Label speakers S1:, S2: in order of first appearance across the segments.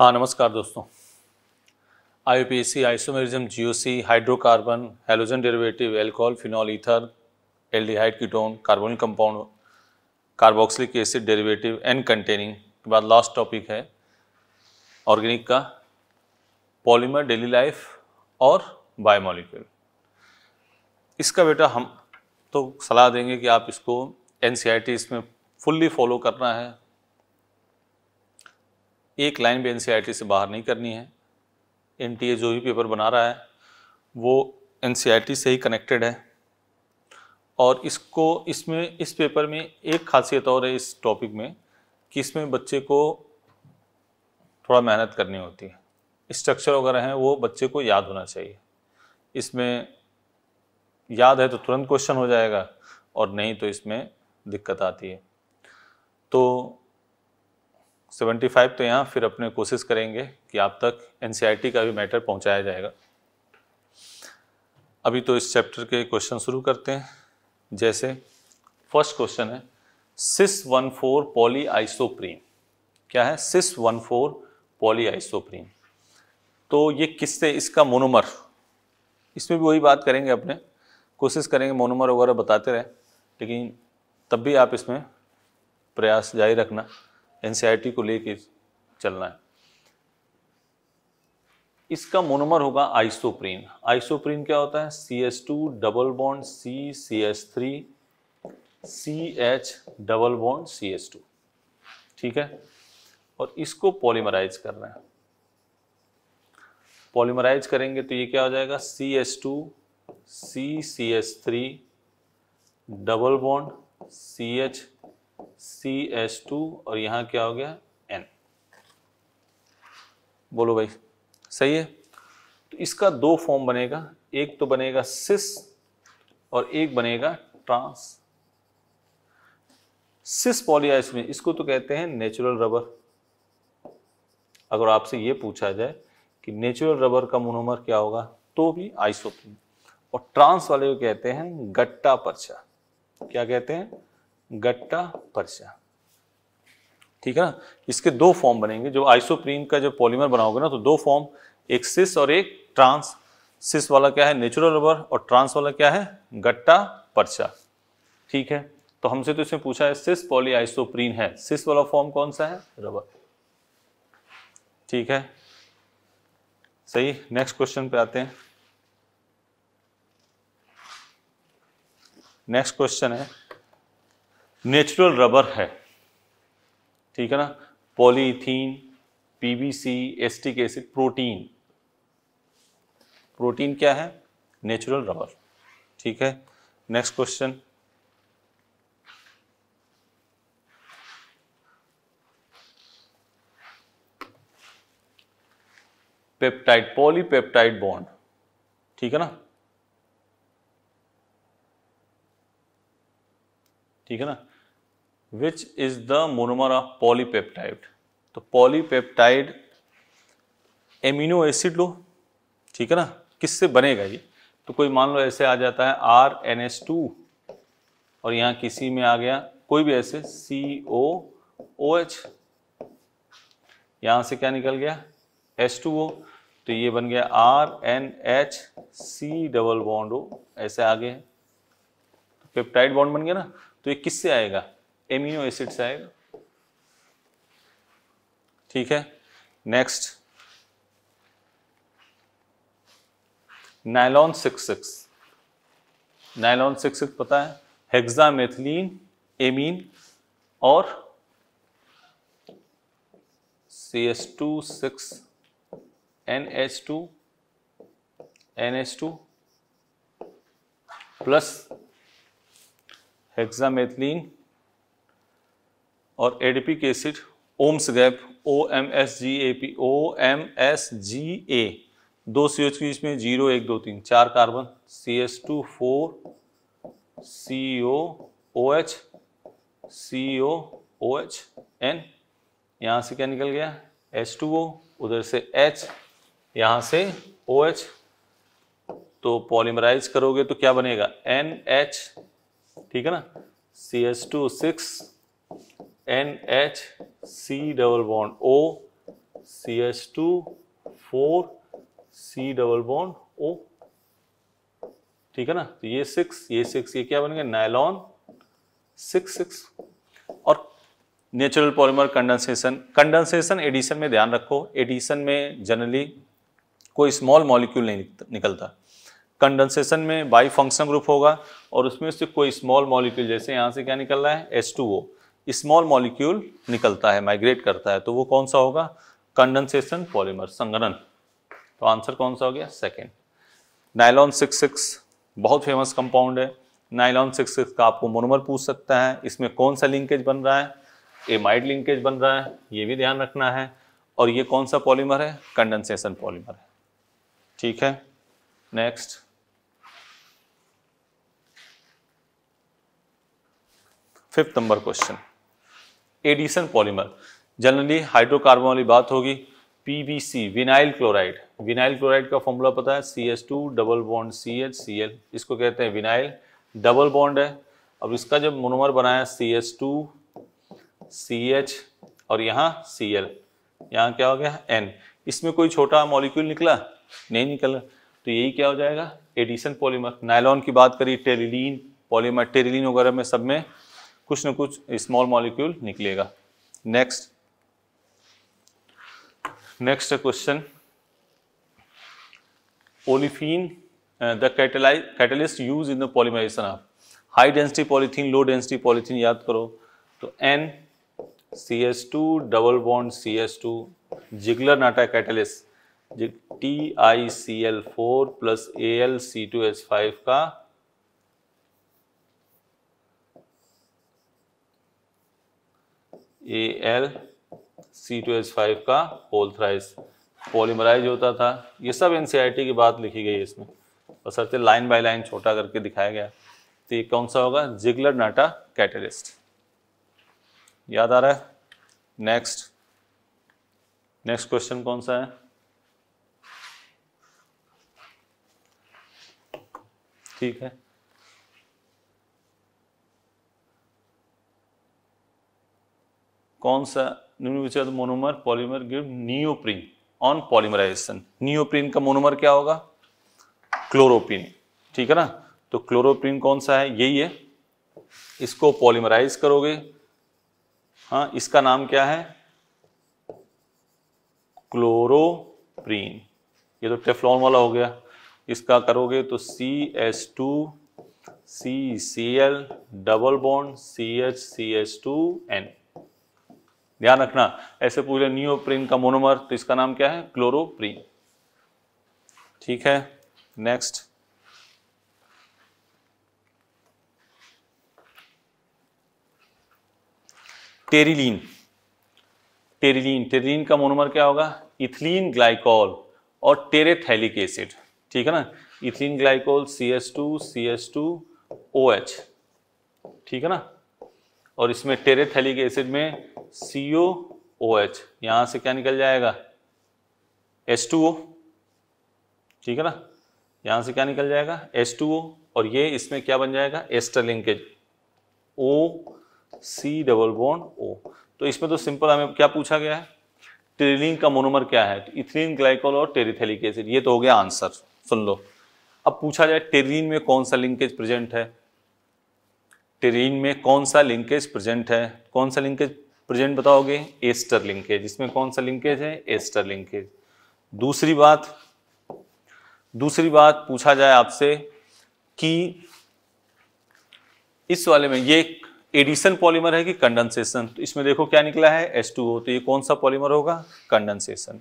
S1: हाँ नमस्कार दोस्तों I P C isomerism G O C hydrocarbon halogen derivative alcohol phenol ether aldehyde ketone carbonic compound carboxylic acid derivative and containing के बाद last topic है organic का polymer daily life और biomolecule इसका बेटा हम तो सलाह देंगे कि आप इसको एन इसमें फुल्ली फॉलो करना है एक लाइन भी एन e से बाहर नहीं करनी है एन e जो भी पेपर बना रहा है वो एन e से ही कनेक्टेड है और इसको इसमें इस पेपर में एक खासियत और है इस टॉपिक में कि इसमें बच्चे को थोड़ा मेहनत करनी होती है स्ट्रक्चर वगैरह हैं वो बच्चे को याद होना चाहिए इसमें याद है तो तुरंत क्वेश्चन हो जाएगा और नहीं तो इसमें दिक्कत आती है तो 75 तो यहाँ फिर अपने कोशिश करेंगे कि आप तक एन e का भी मैटर पहुँचाया जाएगा अभी तो इस चैप्टर के क्वेश्चन शुरू करते हैं जैसे फर्स्ट क्वेश्चन है cis one four poly isoprene क्या है cis one four poly isoprene तो ये किससे इसका मोनोमर इसमें भी वही बात करेंगे अपने कोशिश करेंगे मोनोमर वगैरह बताते रहे लेकिन तब भी आप इसमें प्रयास जारी रखना एनसीआईटी को लेके चलना है इसका मोनोमर होगा आइसोप्रीन आइसोप्रीन क्या होता है C S two double bond C C S three C H double bond C S two ठीक है और इसको पॉलीमराइज करना है पॉलीमराइज करेंगे तो ये क्या हो जाएगा C S two C C S three double bond C H C S two और यहाँ क्या हो गया एन बोलो भाई सही है तो इसका दो फॉर्म बनेगा एक तो बनेगा सिस और एक बनेगा ट्रांस सिस पॉलीआइसोमीन इसको तो कहते हैं नेचुरल रबर अगर आपसे ये पूछा जाए कि नेचुरल रबर का मोनोमर क्या होगा तो भी आइसोप्रीन और ट्रांस वाले को कहते हैं गट्टा परछा क्या कहते हैं गट्टा परसा ठीक है ना इसके दो फॉर्म बनेंगे जो आइसोप्रीन का जो पॉलीमर बनाओगे ना तो दो फॉर्म एक सिस और एक ट्रांस सिस वाला क्या है नेचुरल रबर और ट्रांस वाला क्या है गट्टा परचा ठीक है तो हमसे तो इसमें पूछा है सिस पॉली आइसोप्रीन है सिस वाला फॉर्म कौन सा है रबर ठीक है सही नेक्स्ट क्वेश्चन पे आते हैं नेक्स्ट क्वेश्चन है नेचुरल रबर है ठीक है ना polythene PVC acetic acid protein protein क्या है नेचुरल रबर ठीक है next question peptide polypeptide bond ठीक है ना ठीक है ना which is the monomer of polypeptide तो पॉलीपेप्टाइड एमिनो एसिड लो ठीक है ना किससे बनेगा ये तो कोई मान लो ऐसे आ जाता है आर एन एस टू और यहाँ किसी में आ गया कोई भी ऐसे सी ओ ओ एच यहाँ से क्या निकल गया एस टू ओ तो ये बन गया R N H C double bond O ऐसे आ गए पेप्टाइड बॉन्ड बन गया ना तो ये किससे आएगा एमिनो एसिड्स आएगा ठीक है next nylon six six nylon six six पता है हेक्सामेथिलीन एमीन और C S two six N H two N H two plus hexamethylene और adipic acid OMS gap O M S G A P O M S G A दो C H बीच में zero एक दो तीन चार carbon C S two four C O O H C O O H N यहाँ से क्या निकल गया एच टू ओ उधर से एच यहाँ से ओ एच तो पॉलीमराइज करोगे तो क्या बनेगा एन एच ठीक है ना C H two six N H C double bond O C H two four C double bond O ठीक है ना तो ये सिक्स ये सिक्स ये क्या बन गया नायलॉन सिक्स सिक्स और natural polymer condensation condensation addition में ध्यान रखो एडिशन में जनरली कोई स्मॉल मॉलिक्यूल नहीं निकलता कंडेंसेशन में बाई फंक्शन ग्रुप होगा और उसमें से कोई स्मॉल मॉलिक्यूल जैसे यहां से क्या निकल रहा है S two O small molecule निकलता है माइग्रेट करता है तो वो कौन सा होगा कंडेंसेशन पॉलीमर संगनन तो आंसर कौन सा हो गया सेकेंड नाइलॉन सिक्स सिक्स बहुत फेमस कंपाउंड है नाइलॉन सिक्स सिक्स का आपको मोनोमर पूछ सकता है इसमें कौन सा लिंकेज बन रहा है एमाइड लिंकेज बन रहा है ये भी ध्यान रखना है और ये कौन सा पॉलीमर है कंडेंसेशन पॉलीमर है ठीक है next fifth number question addition polymer generally hydrocarbon वाली बात होगी PVC vinyl chloride vinyl chloride का फॉर्मूला पता है C S two double bond C H C L इसको कहते हैं विनाइल डबल बॉन्ड है अब इसका जब मोनोमर बनाया C S two C H और यहाँ सी एल यहाँ क्या हो गया एन इसमें कोई छोटा मॉलिक्यूल निकला नहीं निकला तो यही क्या हो जाएगा एडिसन पॉलीमर नायलॉन की बात करी टेरिलीन पॉलीमर टेरिलीन वगैरह में सब में कुछ ना कुछ स्मॉल मॉलिक्यूल निकलेगा next next question olefin the catalyze catalyst use in the polymerization of high density polythene low density polythene याद करो तो N C S two double bond C S two Ziegler Natta catalyst T I C L four plus A L C two S five का A L C two H five का पोलथराइज polymerase होता था ये सब N e की बात लिखी गई है इसमें और सर लाइन बाय लाइन छोटा करके दिखाया गया तो ये कौन सा होगा जिगलर नाटा कैटलिस्ट याद आ रहा है नेक्स्ट नेक्स्ट क्वेश्चन कौन सा है ठीक है कौन सा न्यूनविचलित monomer polymer give neoprene on polymerization neoprene का मोनोमर क्या होगा क्लोरोप्रीन ठीक है ना तो क्लोरोप्रीन कौन सा है यही है इसको पॉलीमराइज करोगे हाँ इसका नाम क्या है क्लोरोप्रीन ये तो टेफ्लॉन वाला हो गया इसका करोगे तो C S two C C L double bond C H C H two N ध्यान रखना ऐसे पूछ रहे नियोप्रीन का मोनोमर तो इसका नाम क्या है क्लोरोप्रीन ठीक है नेक्स्ट टेरिलीन टेरिलीन टेरिलीन का मोनोमर क्या होगा इथिलीन ग्लाइकोल और टेरेथैलिक एसिड ठीक है ना ethylene glycol C S two C S two O H ठीक है ना और इसमें टेरेथैलिक एसिड में सी ओ ओ एच यहाँ से क्या निकल जाएगा एस टू ओ ठीक है ना यहाँ से क्या निकल जाएगा एस टू ओ और ये इसमें क्या बन जाएगा ester linkage O C double bond O तो इसमें तो सिंपल हमें क्या पूछा गया है ट्रेलिन का मोनोमर क्या है इथिलीन ग्लाइकोल और टेरिथेलिक एसिड ये तो हो गया आंसर सुन लो अब पूछा जाए टेरिन में कौन सा लिंकेज प्रेजेंट है टेरीन में कौन सा लिंकेज प्रेजेंट है कौन सा लिंकेज प्रेजेंट बताओगे एस्टर लिंकेज इसमें कौन सा लिंकेज है एस्टर लिंकेज दूसरी बात दूसरी बात पूछा जाए आपसे कि इस वाले में ये एडिशन पॉलीमर है कि कंडेंसेशन तो इसमें देखो क्या निकला है एस टू तो ये कौन सा पॉलीमर होगा कंडेंसेशन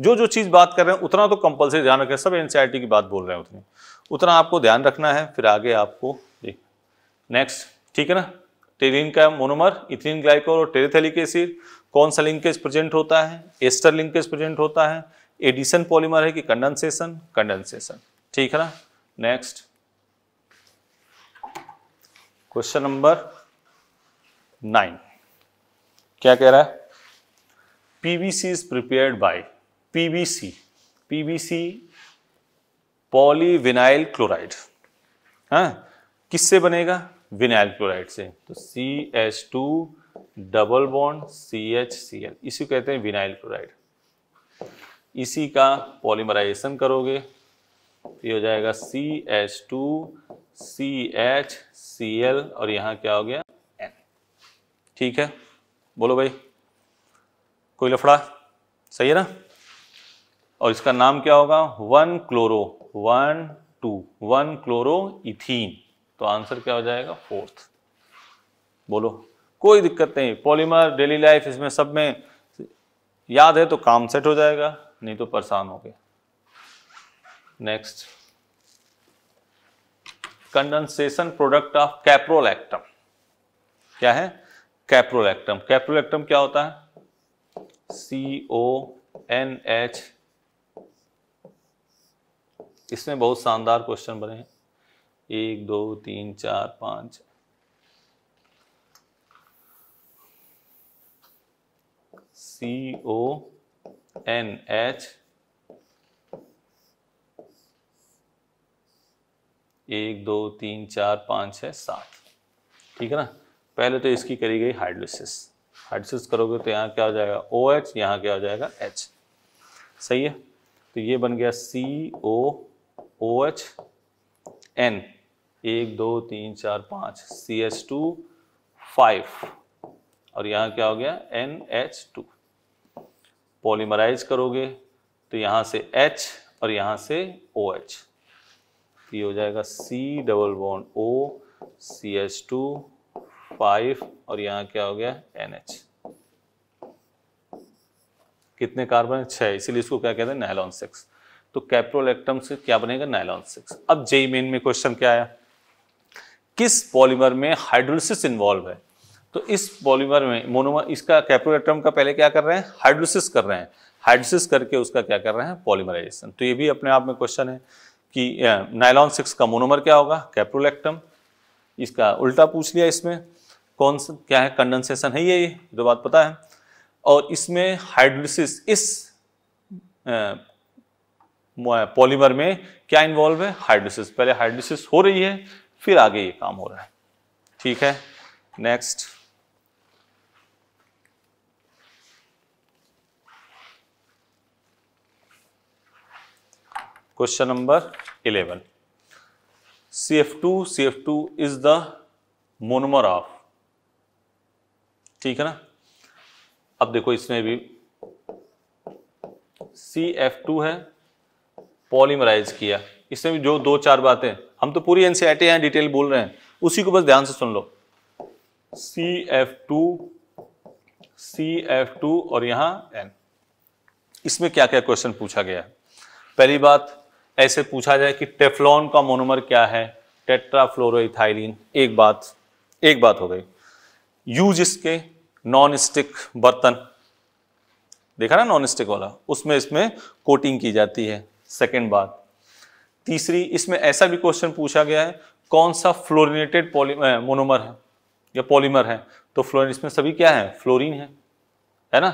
S1: जो जो चीज़ बात कर रहे हैं उतना तो कंपलसरी ध्यान रखें सब एनसीआरटी e की बात बोल रहे हैं उतनी उतना आपको ध्यान रखना है फिर आगे आपको नेक्स्ट ठीक है ना टेरिन का मोनोमर इथिन ग्लाइकोल और टेरेथेलिक एसिड कौन सा लिंकेज प्रेजेंट होता है एस्टर लिंकेज प्रेजेंट होता है एडिशन पॉलीमर है कि कंडेंसेशन कंडेंसेशन ठीक है ना नेक्स्ट क्वेश्चन नंबर नाइन क्या कह रहा है PVC is prepared by PVC PVC polyvinyl chloride हाँ किससे बनेगा विनाइल क्लोराइड से तो C H two double bond C H C L इसी कहते हैं विनाइल क्लोराइड इसी का पॉलीमराइजेशन करोगे तो ये हो जाएगा C H two C H C L और यहाँ क्या हो गया एन ठीक है बोलो भाई कोई लफड़ा सही है ना और इसका नाम क्या होगा one chloro one two one chloro ethene तो आंसर क्या हो जाएगा फोर्थ बोलो कोई दिक्कत नहीं पॉलीमर डेली लाइफ इसमें सब में याद है तो काम सेट हो जाएगा नहीं तो परेशान हो गए next condensation product of caprolactam क्या है कैप्रोलैक्टम कैप्रोलैक्टम क्या होता है सी ओ एन एच इसमें बहुत शानदार क्वेश्चन बने हैं एक दो तीन चार पाँच सी ओ एन एच एक दो तीन चार पाँच है सात ठीक है ना पहले तो इसकी करी गई हाइड्रोसिस हाइड्रोसिस करोगे तो यहाँ क्या हो जाएगा ओ एच यहाँ क्या हो जाएगा एच सही है तो ये बन गया सी ओ ओ एच एन एक दो तीन चार पाँच सी एच टू फाइव और यहाँ क्या हो गया एन एच टू पॉलीमराइज करोगे तो यहाँ से एच और यहाँ से ओ एच ये हो जाएगा C double bond O C H two five और यहाँ क्या हो गया एन एच कितने कार्बन है छः इसीलिए इसको क्या कहते हैं नायलॉन सिक्स तो कैप्रोलेक्टम से क्या बनेगा नायलॉन सिक्स अब जेई मेन में क्वेश्चन क्या आया किस पॉलीमर में हाइड्रोलिसिस इन्वॉल्व है तो इस पॉलीमर में मोनोमर इसका कैप्रोटम का पहले क्या कर रहे हैं हाइड्रोलिसिस कर रहे हैं हाइड्रोलिसिस करके उसका क्या कर रहे हैं पॉलीमराइजेशन तो ये भी अपने आप में क्वेश्चन है कि नाइलॉन सिक्स का मोनोमर क्या होगा कैप्रोलेक्टम इसका उल्टा पूछ लिया इसमें कौन सा क्या है कंडेंसेशन है ये ये दो बात पता है और इसमें हाइड्रोलिसिस इस पॉलीमर में क्या इन्वॉल्व है हाइड्रोसिस पहले हाइड्रोसिस हो रही है फिर आगे ये काम हो रहा है ठीक है next question number eleven C F two C F two is the monomer of ठीक है ना अब देखो इसमें भी सी एफ टू है पॉलीमराइज किया इसमें भी जो दो चार बातें हम तो पूरी एनसीआईटी यहां डिटेल बोल रहे हैं उसी को बस ध्यान से सुन लो C F two C F two और यहां एन इसमें क्या क्या क्वेश्चन पूछा गया है पहली बात ऐसे पूछा जाए कि टेफ्लॉन का मोनोमर क्या है टेट्राफ्लोरोथाइलिन एक बात एक बात हो गई यूज इसके नॉन स्टिक बर्तन देखा ना नॉन स्टिक वाला उसमें इसमें कोटिंग की जाती है सेकेंड बात तीसरी इसमें ऐसा भी क्वेश्चन पूछा गया है कौन सा फ्लोरिनेटेड मोनोमर है या पॉलीमर है तो फ्लोरिन इसमें सभी क्या है फ्लोरीन है है ना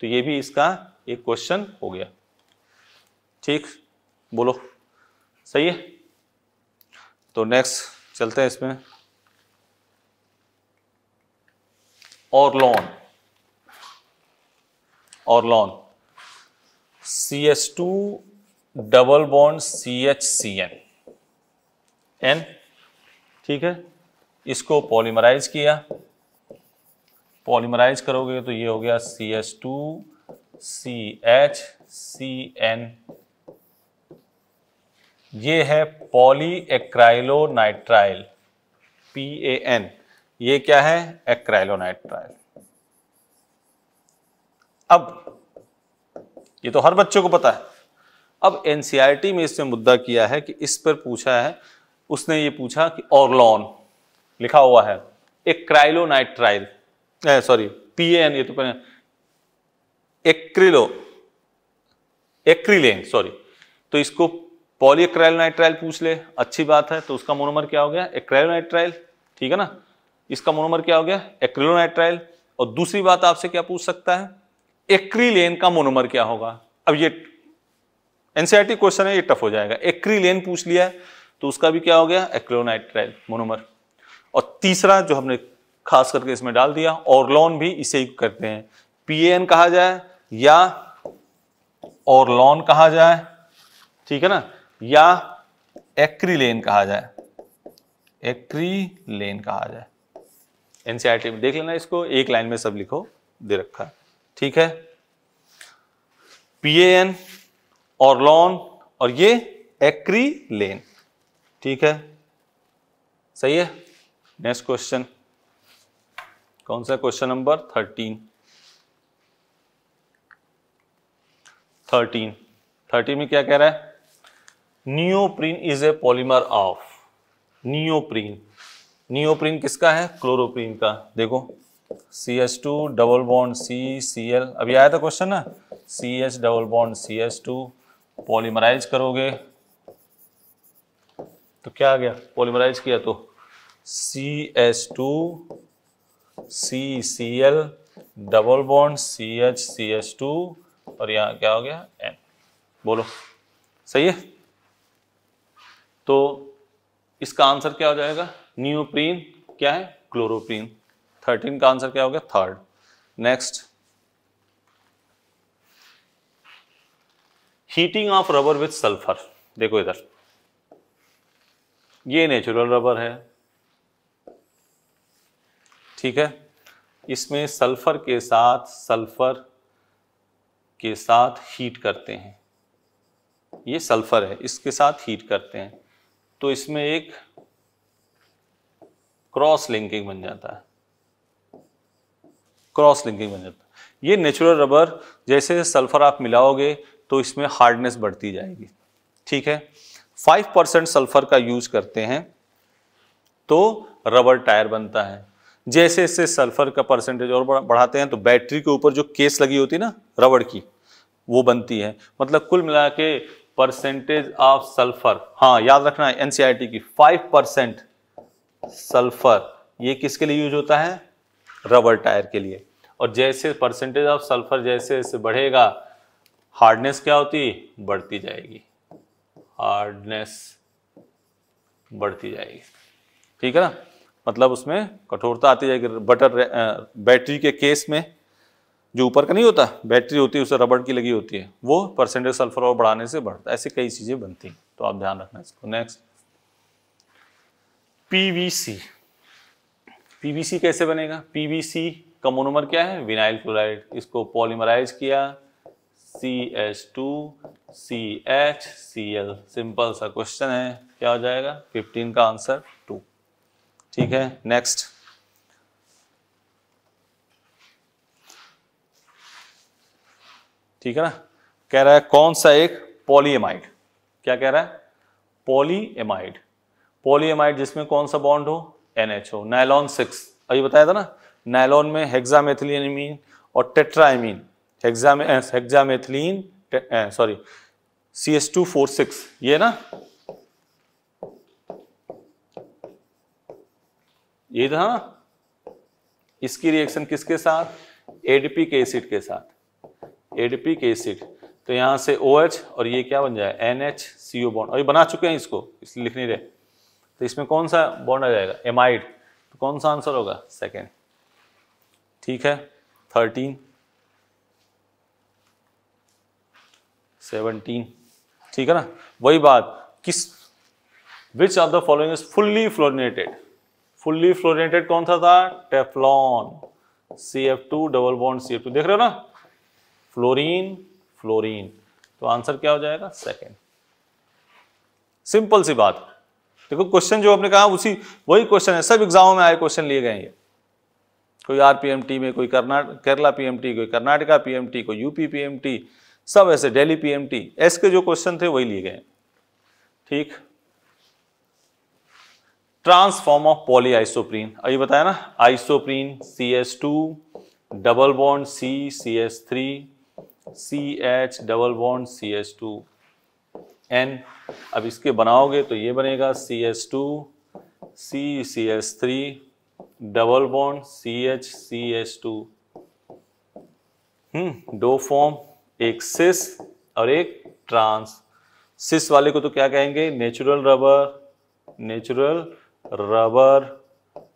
S1: तो ये भी इसका एक क्वेश्चन हो गया ठीक बोलो सही है तो नेक्स्ट चलते हैं इसमें Orlon Orlon C S two double bond C H C N N ठीक है इसको पॉलीमराइज किया पॉलीमराइज करोगे तो ये हो गया C H two C H C N ये है poly nitrile P A N ये क्या है एक्राइलोनाइट्राइल अब ये तो हर बच्चे को पता है अब एन e में इसने मुद्दा किया है कि इस पर पूछा है उसने ये पूछा कि ऑर्लॉन लिखा हुआ है एक क्राइलोनाइट्राइल सॉरी पी एन ये तो एक्रिलो एक्रिलेन सॉरी तो इसको पॉलीक्राइलोनाइट्राइल पूछ ले अच्छी बात है तो उसका मोनोमर क्या हो गया एक्राइलोनाइट्राइल ठीक है ना इसका मोनोमर क्या हो गया एक्रिलोनाइट्राइल और दूसरी बात आपसे क्या पूछ सकता है एक्रिलेन का मोनोमर क्या होगा अब ये एनसीआरटी क्वेश्चन e है ये टफ हो जाएगा एक्रीलेन पूछ लिया है तो उसका भी क्या हो गया एक्लोनाइट्राइल मोनोमर और तीसरा जो हमने खास करके इसमें डाल दिया ऑर्लॉन भी इसे ही करते हैं पीएन कहा जाए या ऑर्लॉन कहा जाए ठीक है ना या एक्रीलेन कहा जाए एक्रीलेन कहा जाए एनसीआरटी e में देख लेना इसको एक लाइन में सब लिखो दे रखा ठीक है पीएन लॉन और ये एक्री लेन ठीक है सही है नेक्स्ट क्वेश्चन कौन सा question number thirteen thirteen thirteen में क्या कह रहा है neoprene is a polymer of neoprene neoprene किसका है क्लोरोप्रीन का देखो C H two double bond C C L अभी आया था क्वेश्चन ना C H double bond C H two polymerize करोगे तो क्या आ गया पॉलीमराइज किया तो C S two C C L double bond C H C S two और यहाँ क्या हो गया एन बोलो सही है तो इसका आंसर क्या हो जाएगा न्यूप्रीन क्या है क्लोरोप्रीन थर्टीन का आंसर क्या हो गया third next heating of rubber with sulphur देखो इधर ये नेचुरल रबर है ठीक है इसमें सल्फर के साथ सल्फर के साथ हीट करते हैं ये सल्फर है इसके साथ हीट करते हैं तो इसमें एक क्रॉस लिंकिंग बन जाता है क्रॉस लिंकिंग बन जाता है ये नेचुरल रबर जैसे सल्फर आप मिलाओगे तो इसमें हार्डनेस बढ़ती जाएगी ठीक है फाइव परसेंट सल्फर का यूज करते हैं तो रबर टायर बनता है जैसे इससे सल्फर का परसेंटेज और बढ़ाते हैं तो बैटरी के ऊपर जो केस लगी होती है ना रबड़ की वो बनती है मतलब कुल मिला के परसेंटेज ऑफ सल्फर हाँ याद रखना है एनसीआरटी की फाइव परसेंट सल्फर ये किसके लिए यूज होता है रबर टायर के लिए और जैसे परसेंटेज ऑफ सल्फर जैसे जैसे बढ़ेगा हार्डनेस क्या होती बढ़ती जाएगी हार्डनेस बढ़ती जाएगी ठीक है ना मतलब उसमें कठोरता आती जाएगी बटर बैटरी uh, के केस में जो ऊपर का नहीं होता बैटरी होती है उसे रबड़ की लगी होती है वो परसेंटेज सल्फर और बढ़ाने से बढ़ता है ऐसे कई चीज़ें बनती हैं तो आप ध्यान रखना इसको नेक्स्ट पीवीसी पीवीसी कैसे बनेगा पीवीसी का मोनोमर क्या है विनाइल क्लोराइड इसको पॉलीमराइज किया C H two C H C L simple सा क्वेश्चन है क्या हो जाएगा फिफ्टीन का आंसर टू ठीक है नेक्स्ट ठीक है ना कह रहा है कौन सा एक पॉलीएमाइड क्या कह रहा है पॉलीएमाइड पॉलीएमाइड जिसमें कौन सा बॉन्ड हो एनएच हो नायलॉन सिक्स अभी बताया था ना नायलॉन में हेक्सामेथिलीन और tetramine hexamethylene sorry C S two four six ये ना ये था ना इसकी रिएक्शन किसके साथ एडीपी के एसिड के साथ एडीपी के एसिड तो यहां से ओ एच और ये क्या बन जाए N H C O bond और ये बना चुके हैं इसको इसलिए लिख नहीं रहे तो इसमें कौन सा बॉन्ड आ जाएगा एमाइड तो कौन सा आंसर होगा सेकेंड ठीक है थर्टीन सेवनटीन ठीक है ना वही बात किस which of the following is fully fluorinated fully fluorinated कौन सा था Teflon C F two double bond C F two देख रहे हो ना फ्लोरीन फ्लोरीन तो आंसर क्या हो जाएगा सेकेंड सिंपल सी बात देखो क्वेश्चन जो आपने कहा उसी वही क्वेश्चन है सब एग्जामों में आए क्वेश्चन लिए गए हैं कोई आर में कोई कर्नाटक केरला पीएमटी कोई कर्नाटका पीएमटी कोई यूपी पीएमटी सब ऐसे डेली पीएमटी एस के जो क्वेश्चन थे वही लिए गए ठीक ट्रांसफॉर्म ऑफ पॉली आइसोप्रीन अभी बताया ना isoprene C S two double bond C C S three C H double bond C S two N अब इसके बनाओगे तो ये बनेगा C S two C C S three double bond C H C S two हम्म दो form एक सिस और एक ट्रांस सिस वाले को तो क्या कहेंगे नेचुरल रबर नेचुरल रबर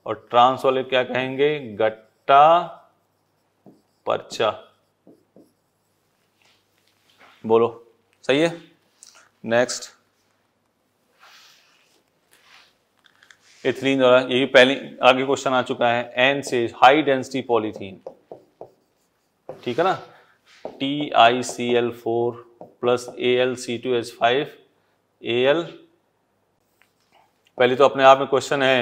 S1: और ट्रांस वाले क्या कहेंगे गट्टा पर्चा बोलो सही है नेक्स्ट इथिलीन द्वारा ये भी पहले आगे क्वेश्चन आ चुका है एन से हाई डेंसिटी पॉलीथीन ठीक है ना T I C L four plus A L C two H five A L पहले तो अपने आप में क्वेश्चन है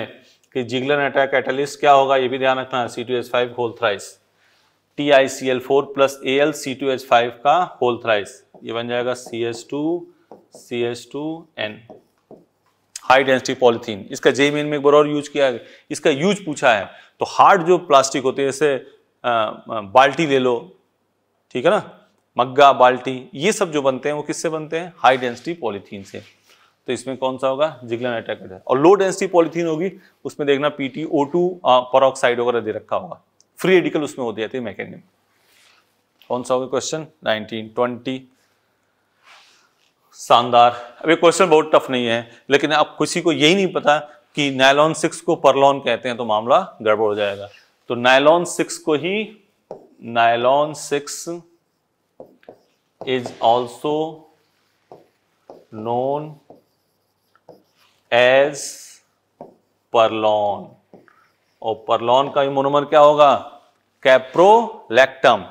S1: कि जिगलन अटैक कैटलिस्ट क्या होगा ये भी ध्यान रखना है C two H five whole thrice T I C L four plus A L C two H five का होल थ्राइस ये बन जाएगा C H two C H two N high density polythene इसका जे मेन में एक बार और use किया है इसका यूज पूछा है तो हार्ड जो प्लास्टिक होते हैं जैसे बाल्टी ले लो ठीक है ना मग्गा बाल्टी ये सब जो बनते हैं वो किससे बनते हैं हाई डेंसिटी पॉलीथीन से तो इसमें कौन सा होगा जिगलन अटैक और लो डेंसिटी पॉलीथीन होगी उसमें देखना पीटी ओ टू परोक्साइड वगैरह दे रखा होगा फ्री रेडिकल उसमें होते जाते मैकेनिज्म कौन सा होगा क्वेश्चन नाइनटीन ट्वेंटी शानदार अब ये क्वेश्चन बहुत टफ नहीं है लेकिन अब किसी को यही नहीं पता कि नायलॉन सिक्स को परलॉन कहते हैं तो मामला गड़बड़ हो जाएगा तो नायलॉन सिक्स को ही nylon 6 is also known as Perlon और परलॉन का मोनोमर क्या होगा कैप्रोलैक्टम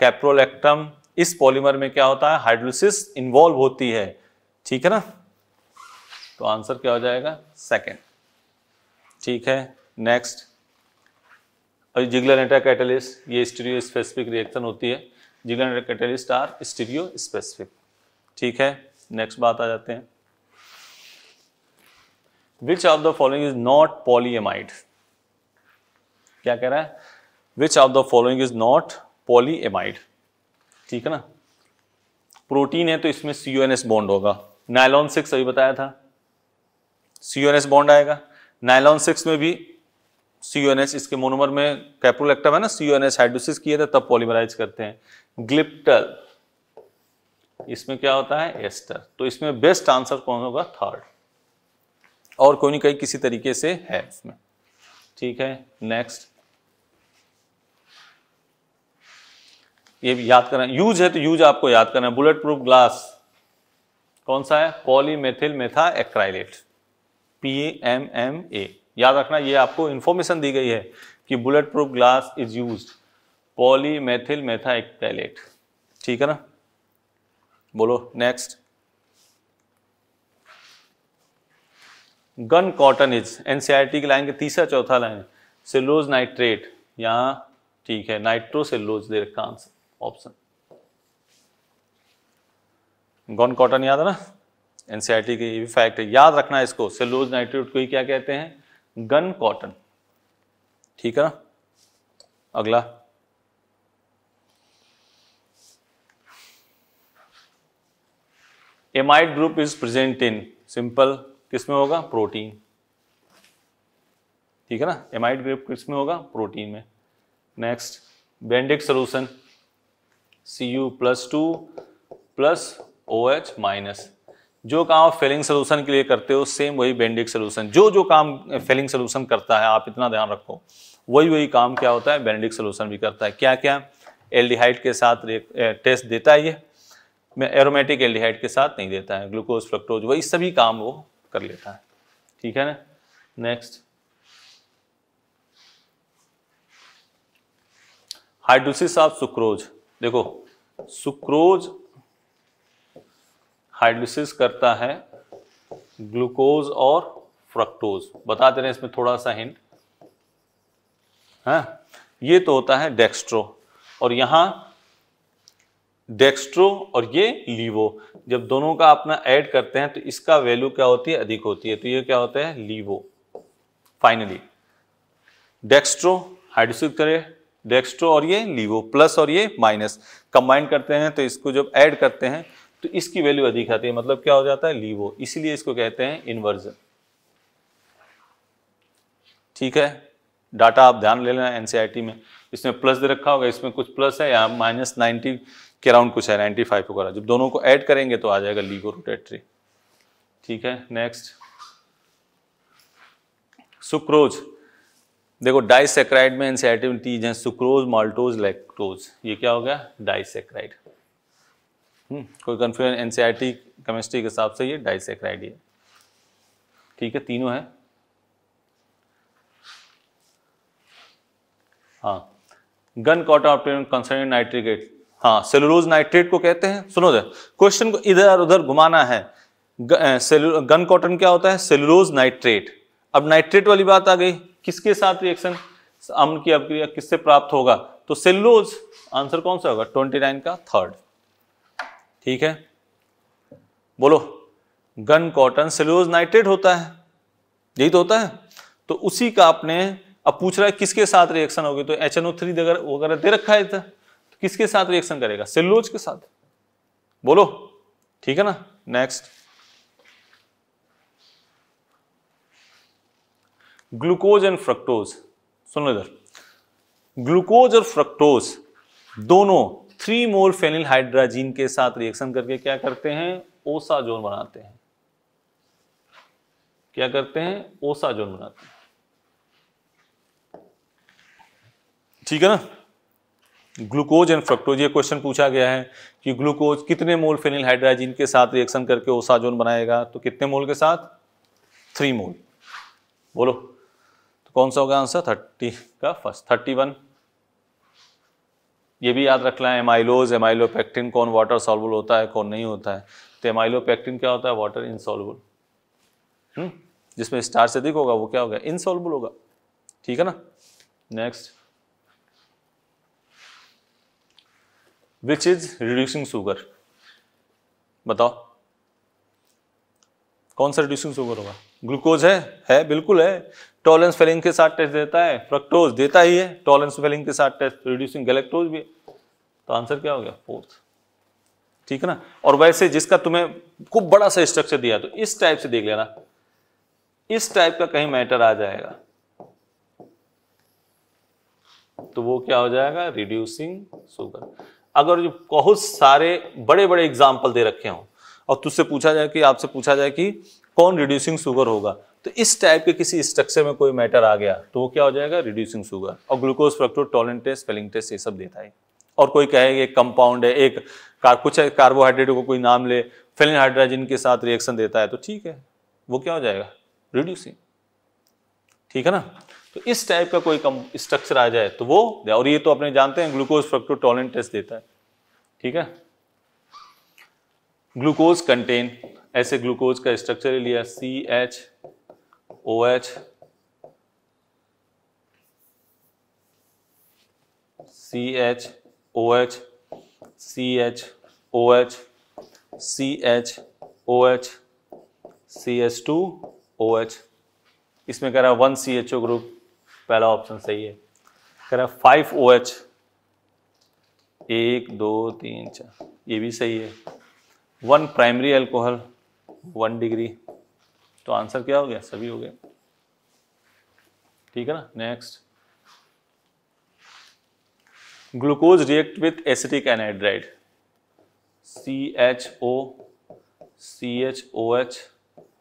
S1: कैप्रोलैक्टम इस पॉलीमर में क्या होता है हाइड्रोलिसिस इन्वॉल्व होती है ठीक है ना तो आंसर क्या हो जाएगा सेकंड ठीक है नेक्स्ट और जिगलर एंटा कैटलिस्ट ये स्टीरियो स्पेसिफिक रिएक्शन होती है Ziegler Natta catalyst are stereo specific ठीक है नेक्स्ट बात आ जाते हैं which of the following is not polyamide क्या कह रहा है which of the following is not polyamide ठीक है ना प्रोटीन है तो इसमें C O N S bond होगा नायलॉन सिक्स अभी बताया था C O N S bond आएगा नायलॉन सिक्स में भी सी यू एन एस इसके मोनोमर में कैप्रोलेक्टम है ना C U N S hydrolysis किए थे तब पॉलीमराइज करते हैं ग्लिप्टल इसमें क्या होता है एस्टर तो इसमें बेस्ट आंसर कौन होगा थर्ड और कोई नहीं कहीं किसी तरीके से है इसमें ठीक है नेक्स्ट ये भी याद करना यूज है तो यूज आपको याद करना है बुलेट प्रूफ ग्लास कौन सा है polymethyl methacrylate P M M A याद रखना ये आपको इन्फॉर्मेशन दी गई है कि bullet proof glass is use poly polymethyl methacrylate ठीक है ना बोलो next gun cotton is NCERT की लाइन के तीसरा चौथा लाइन सेलोज नाइट्रेट यहाँ ठीक है सेलोज दे रखा आंसर ऑप्शन गन कॉटन याद है ना एनसीआरटी की फैक्ट है याद रखना इसको सेलोज नाइट्रेट को ही क्या कहते हैं गन कॉटन ठीक है ना अगला amide group is present in simple किसमें होगा प्रोटीन ठीक है ना एमाइड ग्रुप किसमें होगा प्रोटीन में next Benedict solution C U plus two plus O H minus जो काम आप फेलिंग सोल्यूशन के लिए करते हो सेम वही बेंडिक सोल्यूशन जो जो काम फेलिंग सोल्यूशन करता है आप इतना ध्यान रखो वही वही काम क्या होता है बेंडिक सोल्यूशन भी करता है क्या क्या एल्डिहाइड के साथ टेस्ट देता है ये एरोमेटिक एल्डिहाइड के साथ नहीं देता है ग्लूकोज फ्लक्टोज वही सभी काम वो कर लेता है ठीक है ना नेक्स्ट हाइड्रोसिस ऑफ सुक्रोज देखो सुक्रोज हाइड्रोलिसिस करता है ग्लूकोज और फ्रक्टोज बताते रहे इसमें थोड़ा सा हिंट है हाँ, ये तो होता है डेक्स्ट्रो और यहां डेक्स्ट्रो और ये लीवो जब दोनों का अपना ऐड करते हैं तो इसका वैल्यू क्या होती है अधिक होती है तो ये क्या होता है लीवो फाइनली डेक्स्ट्रो हाइड्रोसिक तरह डेक्स्ट्रो और ये लीवो प्लस और ये माइनस कंबाइन करते हैं तो इसको जब ऐड करते हैं तो इसकी वैल्यू अधिक आती है मतलब क्या हो जाता है लीवो इसलिए इसको कहते हैं इन्वर्जन ठीक है डाटा आप ध्यान ले लेना एनसीईआरटी में इसमें प्लस दे रखा होगा इसमें कुछ प्लस है या माइनस नाइनटी के अराउंड कुछ है नाइनटी फाइव वगैरह जब दोनों को ऐड करेंगे तो आ जाएगा लीगो रोटेट्री ठीक है नेक्स्ट सुक्रोज देखो डाइसेक्राइड में एनसीआरटी में टीज है सुक्रोज माल्टोज लेक्टोज ये क्या हो गया डाइसेक्राइड हम्म, कोई कन्फ्यूजन एनसीईआरटी केमिस्ट्री के हिसाब से ये डाइसेक्राइड है ठीक है तीनों है हाँ गन कॉटन ऑप्टेन कंसर्न नाइट्रिकेट हाँ सेलुलोज नाइट्रेट को कहते हैं सुनो जरा क्वेश्चन को इधर उधर घुमाना है गन कॉटन क्या होता है सेलुलोज नाइट्रेट अब नाइट्रेट वाली बात आ गई किसके साथ रिएक्शन अम्ल की अभिक्रिया किससे प्राप्त होगा तो सेलुलोज आंसर कौन सा होगा 29 का थर्ड ठीक है बोलो गन कॉटन सेल्यूलोज नाइट्रेट होता है यही तो होता है तो उसी का आपने अब पूछ रहा है किसके साथ रिएक्शन होगी तो एच एन ओ थ्री वगैरह दे रखा है तो किसके साथ रिएक्शन करेगा सेल्यूलोज के साथ बोलो ठीक है ना नेक्स्ट ग्लूकोज एंड फ्रक्टोज सुनो इधर ग्लूकोज और फ्रक्टोज दोनों थ्री मोर फेनिल हाइड्राजीन के साथ रिएक्शन करके क्या करते हैं ओसाजोन बनाते हैं क्या करते हैं ओसाजोन बनाते हैं ठीक है ना ग्लूकोज एंड फ्रक्टोज ये क्वेश्चन पूछा गया है कि ग्लूकोज कितने मोल फेनिल हाइड्राजीन के साथ रिएक्शन करके ओसाजोन बनाएगा तो कितने मोल के साथ थ्री मोल बोलो तो कौन सा होगा आंसर थर्टी का फर्स्ट थर्टी वन ये भी याद रखना है एमाइलोज एमाइलोपेक्टिन कौन वाटर सॉल्वल होता है कौन नहीं होता है तो एमाइलोपेक्टिन क्या होता है वाटर इनसॉल्वल हम्म? जिसमें स्टार से अधिक होगा वो क्या होगा इनसॉल्वल होगा ठीक है ना next which is reducing sugar बताओ कौन सा रिड्यूसिंग शुगर होगा ग्लूकोज है है बिल्कुल है टॉलेंस फेलिंग के साथ टेस्ट देता है फ्रक्टोज देता ही है टॉलेंस फेलिंग के साथ टेस्ट रिड्यूसिंग गैलेक्टोज भी है तो आंसर क्या हो गया फोर्थ ठीक है ना और वैसे जिसका तुम्हें खूब बड़ा सा स्ट्रक्चर दिया तो इस टाइप से देख लेना इस टाइप का कहीं मैटर आ जाएगा तो वो क्या हो जाएगा रिड्यूसिंग शुगर अगर जो बहुत सारे बड़े बड़े एग्जाम्पल दे रखे हो और तुझसे पूछा जाए कि आपसे पूछा जाए कि कौन रिड्यूसिंग शुगर होगा तो इस टाइप के किसी स्ट्रक्चर में कोई मैटर आ गया तो वो क्या हो जाएगा रिड्यूसिंग शुगर और glucose fructose Tollens test Fehling test ये सब देता है और कोई कहे एक कंपाउंड है एक कार, कुछ कार्बोहाइड्रेट को कोई नाम ले फेलिन हाइड्राजिन के साथ रिएक्शन देता है तो ठीक है वो क्या हो जाएगा रिड्यूसिंग ठीक है ना तो इस टाइप का कोई स्ट्रक्चर आ जाए तो वो और ये तो अपने जानते हैं ग्लूकोज फ्रक्टो टॉलेंट टेस्ट देता है ठीक है ग्लूकोज कंटेन ऐसे ग्लूकोज का स्ट्रक्चर लिया C H OH, CH, OH, CH, OH, CH, OH, CH2, OH इसमें कह रहा है one C H O group पहला ऑप्शन सही है कह रहा है फाइव ओ एच एक दो तीन चार ये भी सही है one primary alcohol one degree तो आंसर क्या हो गया सभी हो गए ठीक है ना next glucose react with acetic anhydride C H O C H O H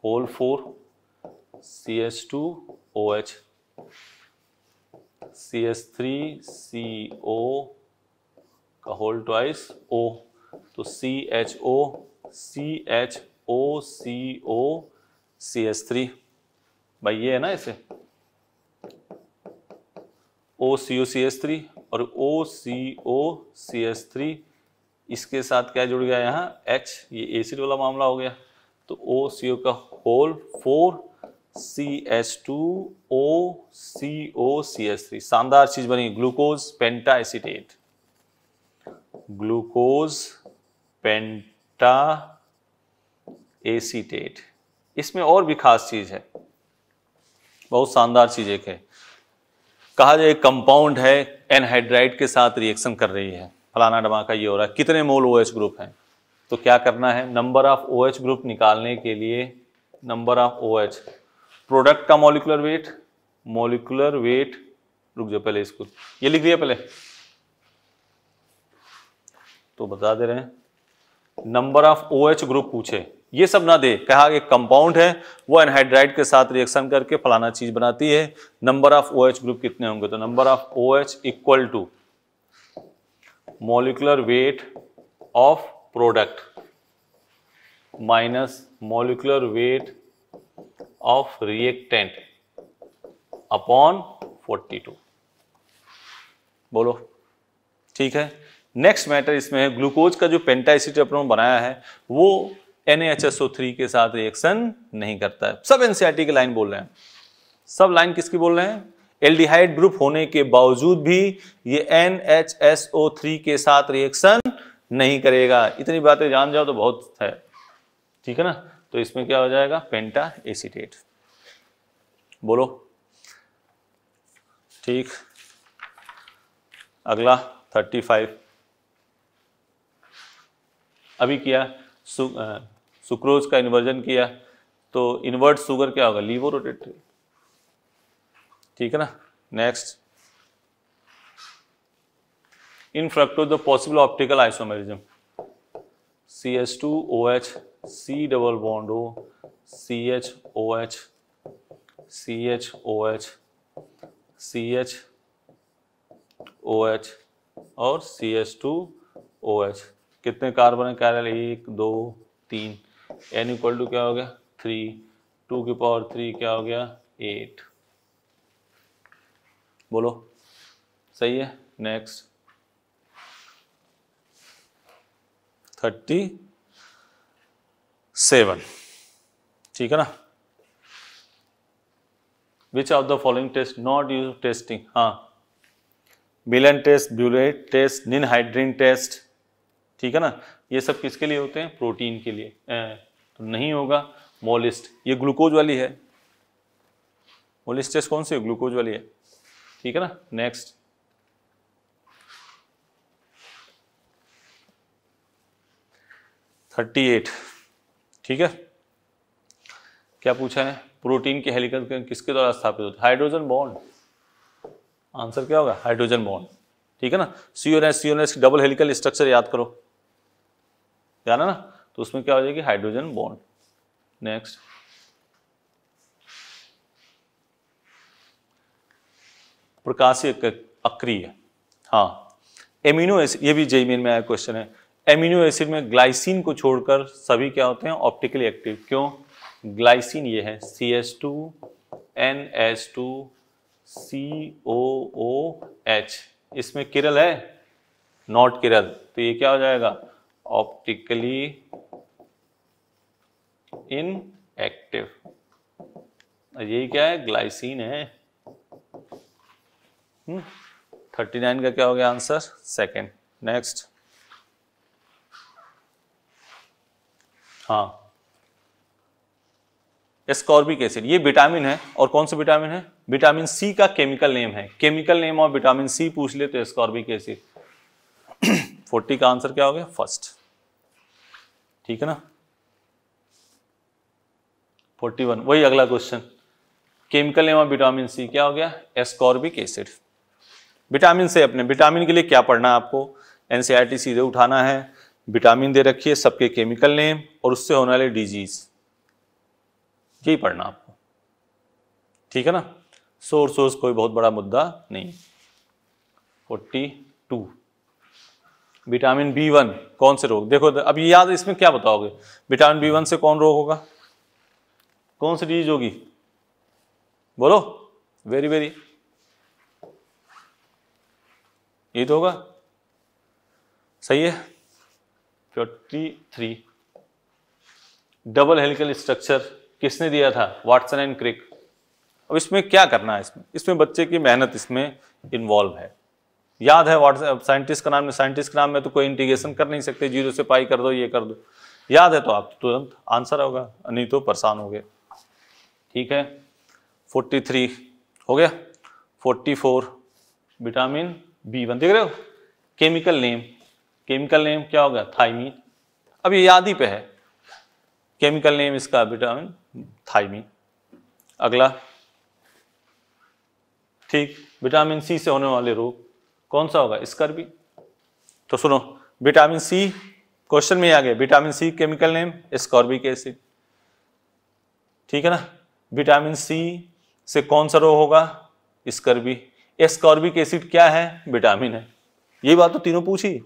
S1: whole four C H two O H C H three C O का होल ट्वाइस ओ तो C H O C H O C O C S three भाई ये है ना ऐसे ओ C O C S three और ओ C O C S three इसके साथ क्या जुड़ गया यहाँ एच ये एसिड वाला मामला हो गया तो ओ सी ओ का whole four C S two O C O C S three शानदार चीज बनी glucose pentaacetate glucose pentaacetate इसमें और भी खास चीज़ है बहुत शानदार चीज़ एक है कहा जाए कंपाउंड है एनहाइड्राइड के साथ रिएक्शन कर रही है फलाना डमाका ये हो रहा है कितने मोल ओ OH ग्रुप हैं तो क्या करना है number of O OH group निकालने के लिए number of O OH product का मोलिकुलर वेट मोलिकुलर वेट रुक जाओ पहले इसको ये लिख दिया पहले तो बता दे रहे हैं number of O OH group पूछे ये सब ना दे कहा एक कंपाउंड है वो एनहाइड्राइड के साथ रिएक्शन करके फलाना चीज बनाती है number of O H group कितने होंगे तो number of O H equal to molecular weight of product minus molecular weight of reactant upon 42 बोलो ठीक है नेक्स्ट मैटर इसमें है ग्लूकोज का जो पेंटाइसिट अपन बनाया है वो NaHSO3 के साथ रिएक्शन नहीं करता है सब एनसीआरटी की लाइन बोल रहे हैं सब लाइन किसकी बोल रहे हैं एल्डिहाइड ग्रुप होने के बावजूद भी ये NHSO3 के साथ रिएक्शन नहीं करेगा इतनी बातें जान जाओ तो बहुत है ठीक है ना तो इसमें क्या हो जाएगा पेंटा एसिटेट बोलो ठीक अगला थर्टी फाइव अभी किया सु, सुक्रोज का इन्वर्जन किया तो इन्वर्ट सुगर क्या होगा लीवो रोटेटरी ठीक है ना next in fructose the possible optical isomerism C H two O H C double bond O C H O H C H O H C H O H और C H two O H कितने carbon है कह रहे एक दो तीन N equal to क्या हो गया थ्री टू की पावर थ्री क्या हो गया एट बोलो सही है नेक्स्ट थर्टी सेवन ठीक है ना which of the following test not use testing हाँ बिलन test biuret test ninhydrin test ठीक है ना ये सब किसके लिए होते हैं प्रोटीन के लिए तो नहीं होगा मोलिस्ट ये ग्लूकोज वाली है मोलिस्टेस कौन सी ग्लूकोज वाली है ठीक है ना नेक्स्ट थर्टी एट ठीक है क्या पूछा है प्रोटीन के हेलिकल किसके द्वारा स्थापित होते हाइड्रोजन बॉन्ड आंसर क्या होगा हाइड्रोजन बॉन्ड ठीक है ना C O N S C O N S double helical structure याद करो याद है ना तो उसमें क्या हो जाएगी हाइड्रोजन बॉन्ड नेक्स्ट प्रकाशीय अक्रिय हाँ एमिनो एसिड ये भी जेईमेन में आया क्वेश्चन है एमिनो एसिड में ग्लाइसिन को छोड़कर सभी क्या होते हैं ऑप्टिकली एक्टिव क्यों ग्लाइसिन ये है C S two N S two C O O H इसमें किरल है नॉट किरल तो ये क्या हो जाएगा ऑप्टिकली इन एक्टिव यही क्या है ग्लाइसिन है थर्टी हम्म, नाइन का क्या हो गया आंसर सेकेंड नेक्स्ट हाँ स्कॉर्बिक एसिड ये विटामिन है और कौन सा विटामिन है विटामिन सी का केमिकल नेम है केमिकल नेम और विटामिन सी पूछ ले तो स्कॉर्बिक एसिड फोर्टी का आंसर क्या हो गया फर्स्ट ठीक है ना 41 वही अगला क्वेश्चन केमिकल एवं विटामिन सी क्या हो गया एस्कॉर्बिक एसिड विटामिन से अपने विटामिन के लिए क्या पढ़ना है आपको एनसीईआरटी e सीधे उठाना है विटामिन दे रखिए सबके केमिकल नेम और उससे होने वाले डिजीज यही पढ़ना आपको ठीक है ना सोर्स सोर्स कोई बहुत बड़ा मुद्दा नहीं forty two vitamin B one कौन से रोग देखो अब ये याद इसमें क्या बताओगे विटामिन बी वन से कौन रोग होगा कौन सी डिजीज होगी बोलो वेरी वेरी ये तो होगा सही है twenty three double helical structure किसने दिया था वाटसन एंड क्रिक अब इसमें क्या करना है इसमें इसमें बच्चे की मेहनत इसमें इन्वॉल्व है याद है व्हाट्सएप साइंटिस्ट का नाम में साइंटिस्ट का नाम में तो कोई इंटीग्रेशन कर नहीं सकते जीरो से पाई कर दो ये कर दो याद है तो आप तुरंत आंसर होगा नहीं तो परेशान हो गए ठीक है 43 हो गया 44 विटामिन बी वन देख रहे हो केमिकल नेम केमिकल नेम क्या होगा थाइमीन अब ये याद ही पे है केमिकल नेम इसका विटामिन थाइमीन अगला ठीक विटामिन सी से होने वाले रोग कौन सा होगा स्कर्बी तो सुनो विटामिन सी क्वेश्चन में आ गया vitamin C chemical name ascorbic acid ठीक है ना विटामिन सी से कौन सा रोग होगा स्कर्बी स्कॉर्बिक एसिड क्या है विटामिन है यही बात तो तीनों पूछी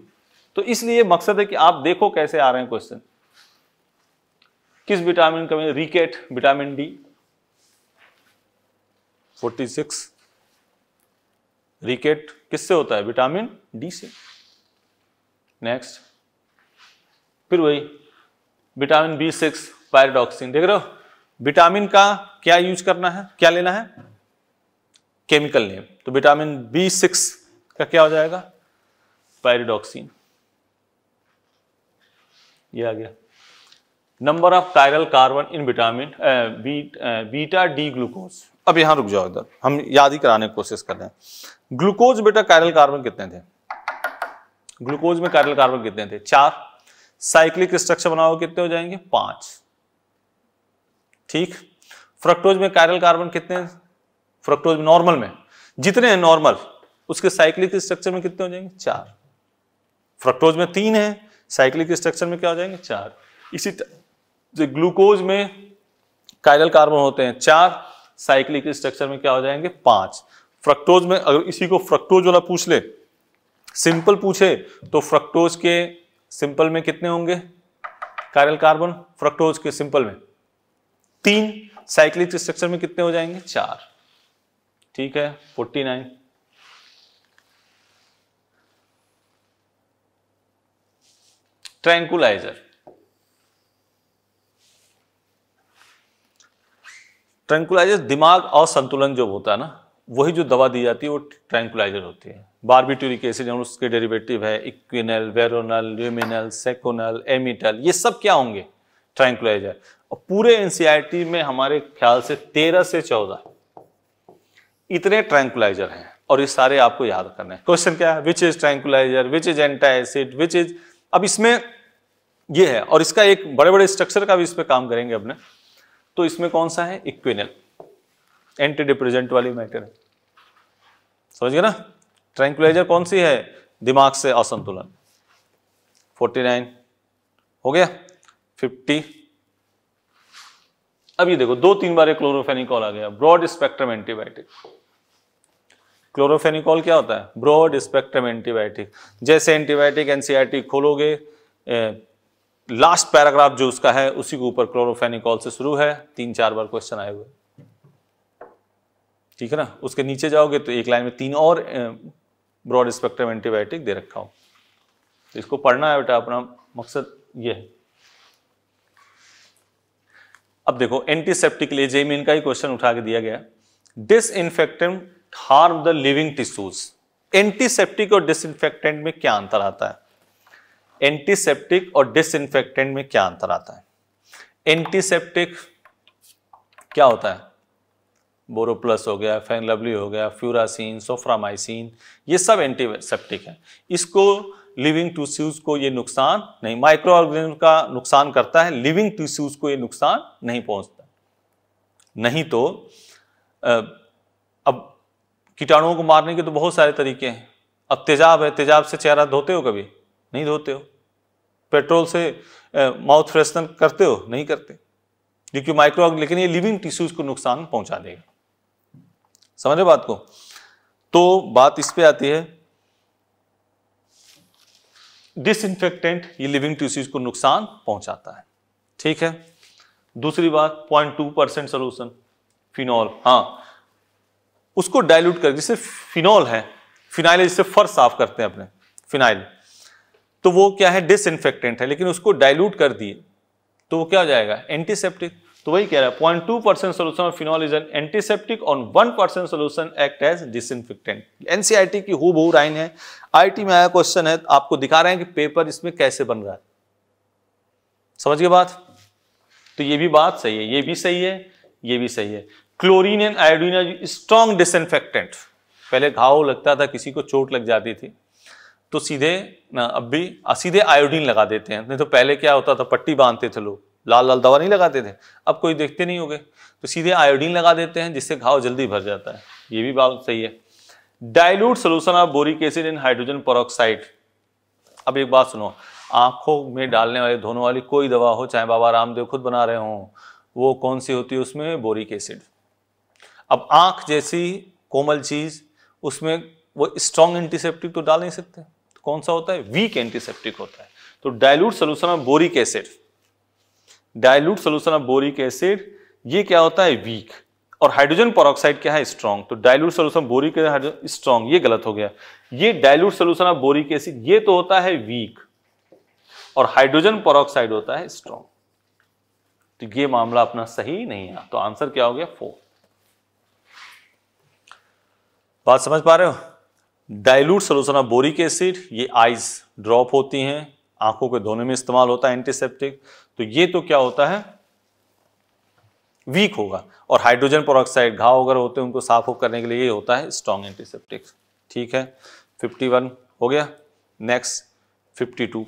S1: तो इसलिए मकसद है कि आप देखो कैसे आ रहे हैं क्वेश्चन किस विटामिन का रिकेट विटामिन डी 46 रिकेट किससे होता है विटामिन डी से नेक्स्ट फिर वही विटामिन बी सिक्स पायरडॉक्सिन देख रहे हो विटामिन का क्या यूज करना है क्या लेना है केमिकल नेम तो विटामिन बी सिक्स का क्या हो जाएगा पायरिडॉक्सिन ये आ गया number of chiral carbon in vitamin beta D glucose अब यहां रुक जाओ इधर हम याद ही कराने की कोशिश कर रहे हैं ग्लूकोज बेटा कायरल कार्बन कितने थे ग्लूकोज में कायरल कार्बन कितने थे चार साइक्लिक स्ट्रक्चर बनाओ कितने हो जाएंगे पांच ठीक फ्रक्टोज में कायरल कार्बन कितने फ्रक्टोज में नॉर्मल में जितने हैं नॉर्मल उसके साइक्लिक स्ट्रक्चर में कितने हो जाएंगे चार फ्रक्टोज में तीन है साइक्लिक स्ट्रक्चर में क्या हो जाएंगे चार इसी जो ग्लूकोज में कायरल कार्बन होते हैं चार साइक्लिक स्ट्रक्चर में क्या हो जाएंगे पांच फ्रक्टोज में अगर इसी को फ्रक्टोज वाला पूछ ले सिंपल पूछे तो फ्रक्टोज के सिंपल में कितने होंगे कारल कार्बन फ्रक्टोज के सिंपल में तीन साइक्लिक स्ट्रक्चर में कितने हो जाएंगे चार ठीक है फोर्टी नाइन ट्रैंकुलाइजर ट्रैंकुलाइजर दिमाग और संतुलन जो होता है ना वही जो दवा दी जाती है वो ट्रैंकुलाइजर होती है बारबिट्यूरिक एसिड हम उसके डेरिवेटिव है इक्विनल वेरोनल ल्यूमिनल सेकोनल एमिटल ये सब क्या होंगे ट्रैंकुलाइजर और पूरे एन में हमारे ख्याल से तेरह से चौदह इतने ट्रैंकुलाइजर हैं और ये सारे आपको याद करने हैं क्वेश्चन क्या है which is tranquilliser which is antacid which is अब इसमें ये है और इसका एक बड़े बड़े स्ट्रक्चर का भी इस पर काम करेंगे अपने तो इसमें कौन सा है इक्विनल एंटी डिप्रेजेंट वाली मैटर है समझ गए ना ट्रैंकुलाइजर कौन सी है दिमाग से असंतुलन 49 हो गया 50 अब ये देखो दो तीन बार क्लोरोफेनिकॉल आ गया ब्रॉड स्पेक्ट्रम एंटीबायोटिक क्लोरोफेनिकॉल क्या होता है ब्रॉड स्पेक्ट्रम एंटीबायोटिक जैसे एंटीबायोटिक एनसीआरटी e खोलोगे लास्ट पैराग्राफ जो उसका है उसी के ऊपर क्लोरोफेनिकॉल से शुरू है तीन चार बार क्वेश्चन आए हुए ठीक है ना उसके नीचे जाओगे तो एक लाइन में तीन और ब्रॉड स्पेक्ट्रम एंटीबायोटिक दे रखा हो तो इसको पढ़ना है बेटा अपना मकसद ये है अब देखो एंटीसेप्टिक लिए जेमिन का ही क्वेश्चन उठा के दिया गया dis disinfectant harm the living tissues antiseptic और डिसइनफेक्टेंट में क्या अंतर आता है एंटीसेप्टिक और डिसइनफेक्टेंट में क्या अंतर आता है एंटीसेप्टिक क्या होता है बोरोप्लस हो गया फैन लवली हो गया फ्यूरासिन सोफ्रामाइसिन ये सब एंटीसेप्टिक है इसको लिविंग टिश्यूज को ये नुकसान नहीं माइक्रो ऑर्गेनिज्म का नुकसान करता है लिविंग टिश्यूज को ये नुकसान नहीं पहुंचता नहीं तो अब कीटाणुओं को मारने के तो बहुत सारे तरीके हैं अब तेजाब है तेजाब से चेहरा धोते हो कभी नहीं धोते हो पेट्रोल से माउथ फ्रेशनर करते हो नहीं करते क्योंकि माइक्रो लेकिन ये लिविंग टिश्यूज को नुकसान पहुंचा देगा समझ रहे बात को तो बात इस पे आती है डिस डिसइंफेक्टेंट ये लिविंग टिश्यूज को नुकसान पहुंचाता है ठीक है दूसरी बात point two percent solution phenol हाँ उसको डाइल्यूट कर जैसे फिनॉल है फिनाइल जिससे फर साफ करते हैं अपने फिनाइल तो वो क्या है डिस है लेकिन उसको डाइल्यूट कर दिए तो वो क्या हो जाएगा एंटीसेप्टिक तो वही कह रहा है 0.2 percent solution of phenol is an antiseptic on one percent solution act as disinfectant NCERT की हु बहु राइन है आईटी में आया क्वेश्चन है आपको दिखा रहे हैं कि पेपर इसमें कैसे बन रहा है समझ गए बात तो ये भी बात सही है ये भी सही है ये भी सही है chlorine and iodine are strong disinfectant पहले घाव लगता था किसी को चोट लग जाती थी तो सीधे अब भी सीधे आयोडीन लगा देते हैं नहीं तो पहले क्या होता था पट्टी बांधते थे लोग लाल लाल दवा नहीं लगाते थे अब कोई देखते नहीं हो गए तो सीधे आयोडीन लगा देते हैं जिससे घाव जल्दी भर जाता है ये भी बात सही है dilute solution of boric acid in hydrogen peroxide अब एक बात सुनो आंखों में डालने वाले धोने वाली कोई दवा हो चाहे बाबा रामदेव खुद बना रहे हों वो कौन सी होती है उसमें बोरिक एसिड अब आंख जैसी कोमल चीज़ उसमें वो स्ट्रॉन्ग एंटीसेप्टिक तो डाल नहीं सकते तो कौन सा होता है वीक एंटीसेप्टिक होता है तो dilute solution of boric acid dilute solution of boric acid ये क्या होता है वीक और हाइड्रोजन परोक्साइड क्या है स्ट्रॉन्ग तो डायलूट सोल्यूशन बोरिक स्ट्रॉन्ग ये गलत हो गया ये dilute solution of boric acid ये तो होता है वीक और हाइड्रोजन परोक्साइड होता है स्ट्रॉन्ग तो ये मामला अपना सही नहीं है तो आंसर क्या हो गया फोर बात समझ पा रहे हो dilute solution of boric acid ये आइस ड्रॉप होती हैं आंखों के धोने में इस्तेमाल होता है एंटीसेप्टिक तो ये तो क्या होता है वीक होगा और हाइड्रोजन पर घाव वगैरह होते हैं उनको साफ हो करने के लिए ये होता है स्ट्रॉन्ग एंटीसेप्टिक ठीक है 51 हो गया नेक्स्ट 52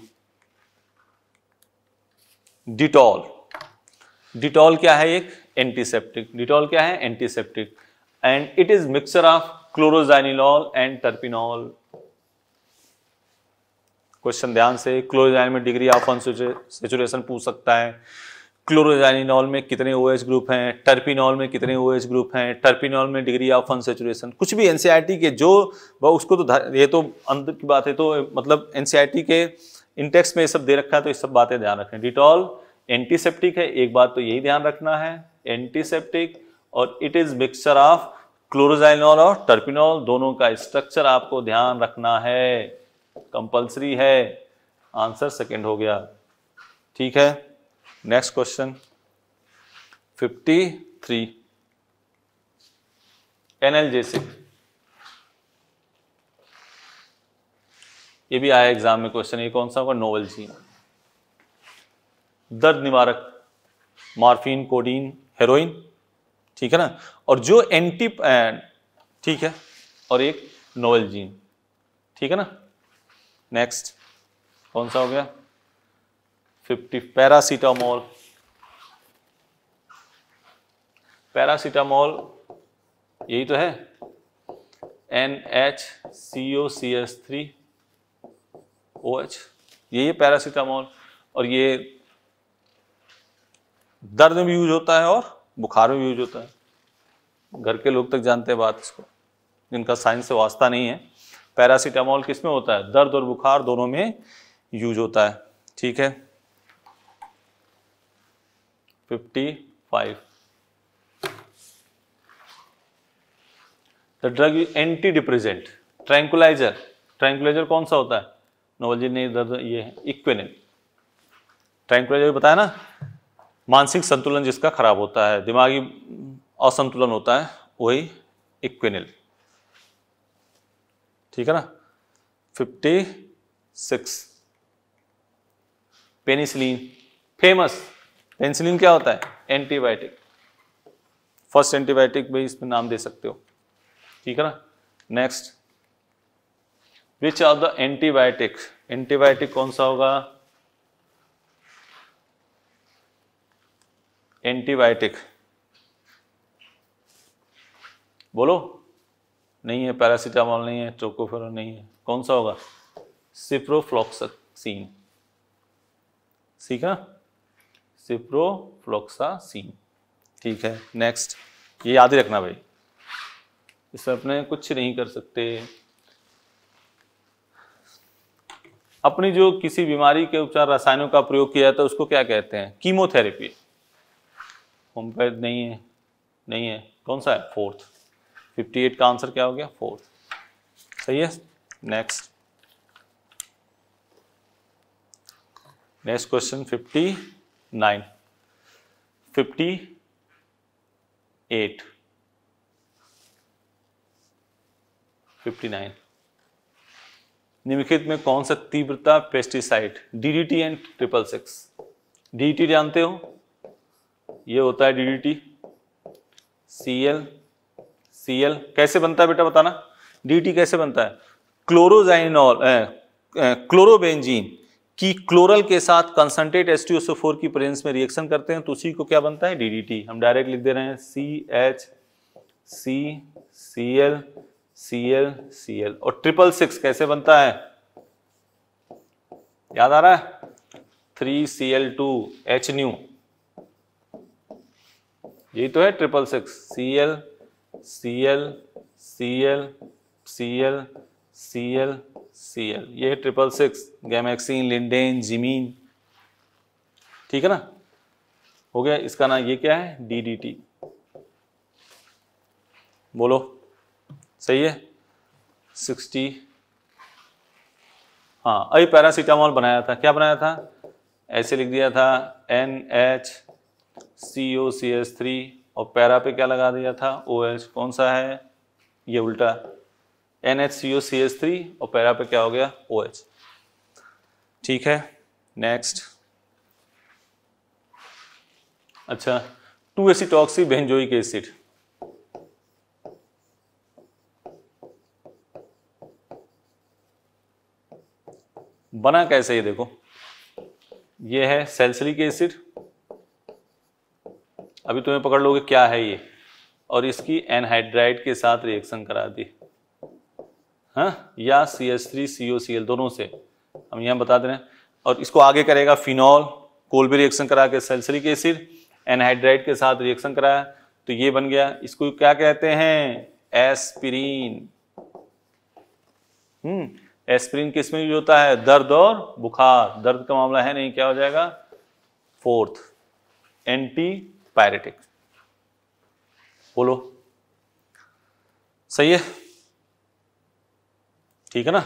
S1: डिटॉल डिटॉल क्या है एक एंटीसेप्टिक डिटॉल क्या है antiseptic and it is mixer of chloroxylenol and terpineol question ध्यान से क्लोरोजाइन में डिग्री ऑफ अनसेचुरेशन पूछ सकता है क्लोरोजाइनिनॉल में कितने ओ एच ग्रुप हैं टर्पिनॉल में कितने ओ एच ग्रुप हैं टर्पिनॉल में डिग्री ऑफ अनसेचुरेशन कुछ भी एन के जो उसको तो ये तो अंत की बात है तो मतलब एन के इंटेक्स में ये सब दे रखा है तो ये सब बातें ध्यान रखें डिटॉल एंटीसेप्टिक है एक बात तो यही ध्यान रखना है एंटीसेप्टिक और it is mixture of chloroxylenol और टर्पिनॉल दोनों का स्ट्रक्चर आपको ध्यान रखना है कंपलसरी है आंसर सेकंड हो गया ठीक है नेक्स्ट क्वेश्चन 53 एनएलजेसिक ये भी आया एग्जाम में क्वेश्चन ये कौन सा होगा नोवल जी दर्द निवारक मॉर्फिन कोडीन हेरोइन ठीक है ना और जो एंटी ठीक है और एक नोवल जीन ठीक है ना नेक्स्ट कौन सा हो गया फिफ्टी पैरासीटामोल पैरासीटामोल यही तो है N H C O C S three O H यही है पैरासीटामोल और ये दर्द में भी यूज होता है और बुखार में भी यूज होता है घर के लोग तक जानते हैं बात इसको जिनका साइंस से वास्ता नहीं है पैरासीटामोल किस में होता है दर्द और बुखार दोनों में यूज होता है ठीक है 55 five the drug antidepressant tranquilliser tranquilliser कौन सा होता है नोवल जी ने दर्द ये है इक्विनिन ट्रैंकुलाइजर बताया ना मानसिक संतुलन जिसका खराब होता है दिमागी असंतुलन होता है वही इक्विनिल ठीक है ना fifty six penicillin famous penicillin क्या होता है एंटीबायोटिक फर्स्ट एंटीबायोटिक भी इसमें नाम दे सकते हो ठीक है ना next which are the antibiotic antibiotic कौन सा होगा एंटीबायोटिक बोलो नहीं है पैरासीटामॉल नहीं है चोकोफेर नहीं है कौन सा होगा सिप्रोफ्लॉक्सासीन सीखा सिप्रोफ्लॉक्सासीन ठीक है नेक्स्ट ये याद ही रखना भाई इसमें अपने कुछ नहीं कर सकते अपनी जो किसी बीमारी के उपचार रसायनों का प्रयोग किया जाता है उसको क्या कहते हैं कीमोथेरेपी होमपैथ नहीं है नहीं है कौन सा है फोर्थ फिफ्टी एट का आंसर क्या हो गया फोर सही है next next question fifty fifty nine eight fifty nine निम्नलिखित में कौन सा तीव्रता pesticide DDT and triple six DDT जानते हो ये होता है डीडीटी सीएल Cl एल कैसे बनता है बेटा बताना डी टी कैसे बनता है क्लोरोजाइनॉल क्लोरोबेंजीन की क्लोरल के साथ कंसनट्रेट एस टी की प्रेजेंस में रिएक्शन करते हैं तो उसी को क्या बनता है DDT हम डायरेक्ट लिख दे रहे हैं C H C C L C L C L और ट्रिपल सिक्स कैसे बनता है याद आ रहा है three C L two H new यही तो है triple six C L C L C L C L C L C L ये ट्रिपल सिक्स गैमेक्सिन लिंडेन जिमीन ठीक है ना हो गया इसका नाम ये क्या है डी डी टी बोलो सही है सिक्सटी हाँ अभी पैरासीटामोल बनाया था क्या बनाया था ऐसे लिख दिया था N H C O C S three और पैरा पे क्या लगा दिया था ओ OH कौन सा है ये उल्टा N H C O C H three और पैरा पे क्या हो गया ओ OH. एच ठीक है नेक्स्ट अच्छा टू एसिटॉक्सी बेंजोइक एसिड बना कैसे ये देखो ये है सेल्सरिक एसिड अभी तुम्हें पकड़ लोगे क्या है ये और इसकी एनहाइड्राइड के साथ रिएक्शन करा दी हाँ या C S three C O C L दोनों से हम यहाँ बता दे रहे हैं और इसको आगे करेगा फिनॉल भी रिएक्शन करा के सेल्सरिक एसिड एनहाइड्राइड के साथ रिएक्शन कराया तो ये बन गया इसको क्या कहते हैं एस्पिरिन हम्म एस्पिरिन किस में यूज होता है दर्द और बुखार दर्द का मामला है नहीं क्या हो जाएगा फोर्थ एंटी पायरेटिक बोलो सही है ठीक है ना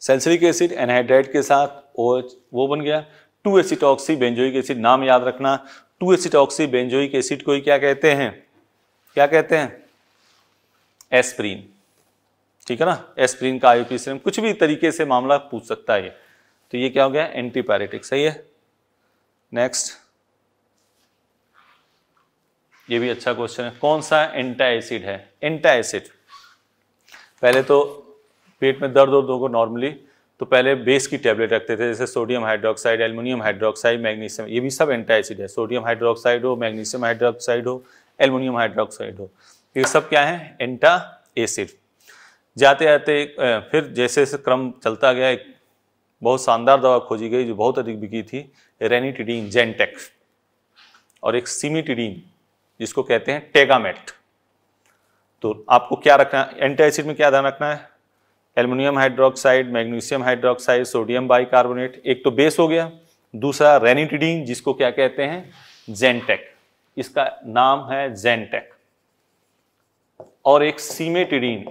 S1: सेल्सरिक एसिड एनहाइड्राइड के साथ ओ वो बन गया टू एसिटॉक्सी बेंजोइक एसिड नाम याद रखना टू एसिटॉक्सी बेंजोइक एसिड को ही क्या कहते हैं क्या कहते हैं एस्प्रीन ठीक है ना एस्प्रीन का आयु कुछ भी तरीके से मामला पूछ सकता है तो ये क्या हो गया एंटीपायरेटिक सही है नेक्स्ट ये भी अच्छा क्वेश्चन है कौन सा एंटा एसिड है एंटा एसिड पहले तो पेट में दर्द और होगा नॉर्मली तो पहले बेस की टैबलेट रखते थे जैसे sodium hydroxide aluminium hydroxide magnesium ये भी सब एंटा एसिड है सोडियम हाइड्रोक्साइड हो मैग्नीशियम हाइड्रोक्साइड हो एल्युमिनियम हाइड्रोक्साइड हो ये सब क्या है एंटा एसिड जाते जाते फिर जैसे जैसे क्रम चलता गया एक बहुत शानदार दवा खोजी गई जो बहुत अधिक बिकी थी रेनिटिडीन जेंटेक और एक सीमिटिडीन जिसको कहते हैं टेगामेट तो आपको क्या रखना है एंटी एसिड में क्या ध्यान रखना है aluminium hydroxide magnesium hydroxide sodium bicarbonate एक तो बेस हो गया दूसरा रेनिटिडीन जिसको क्या कहते हैं जेंटेक इसका नाम है जेंटेक और एक सीमेटिडीन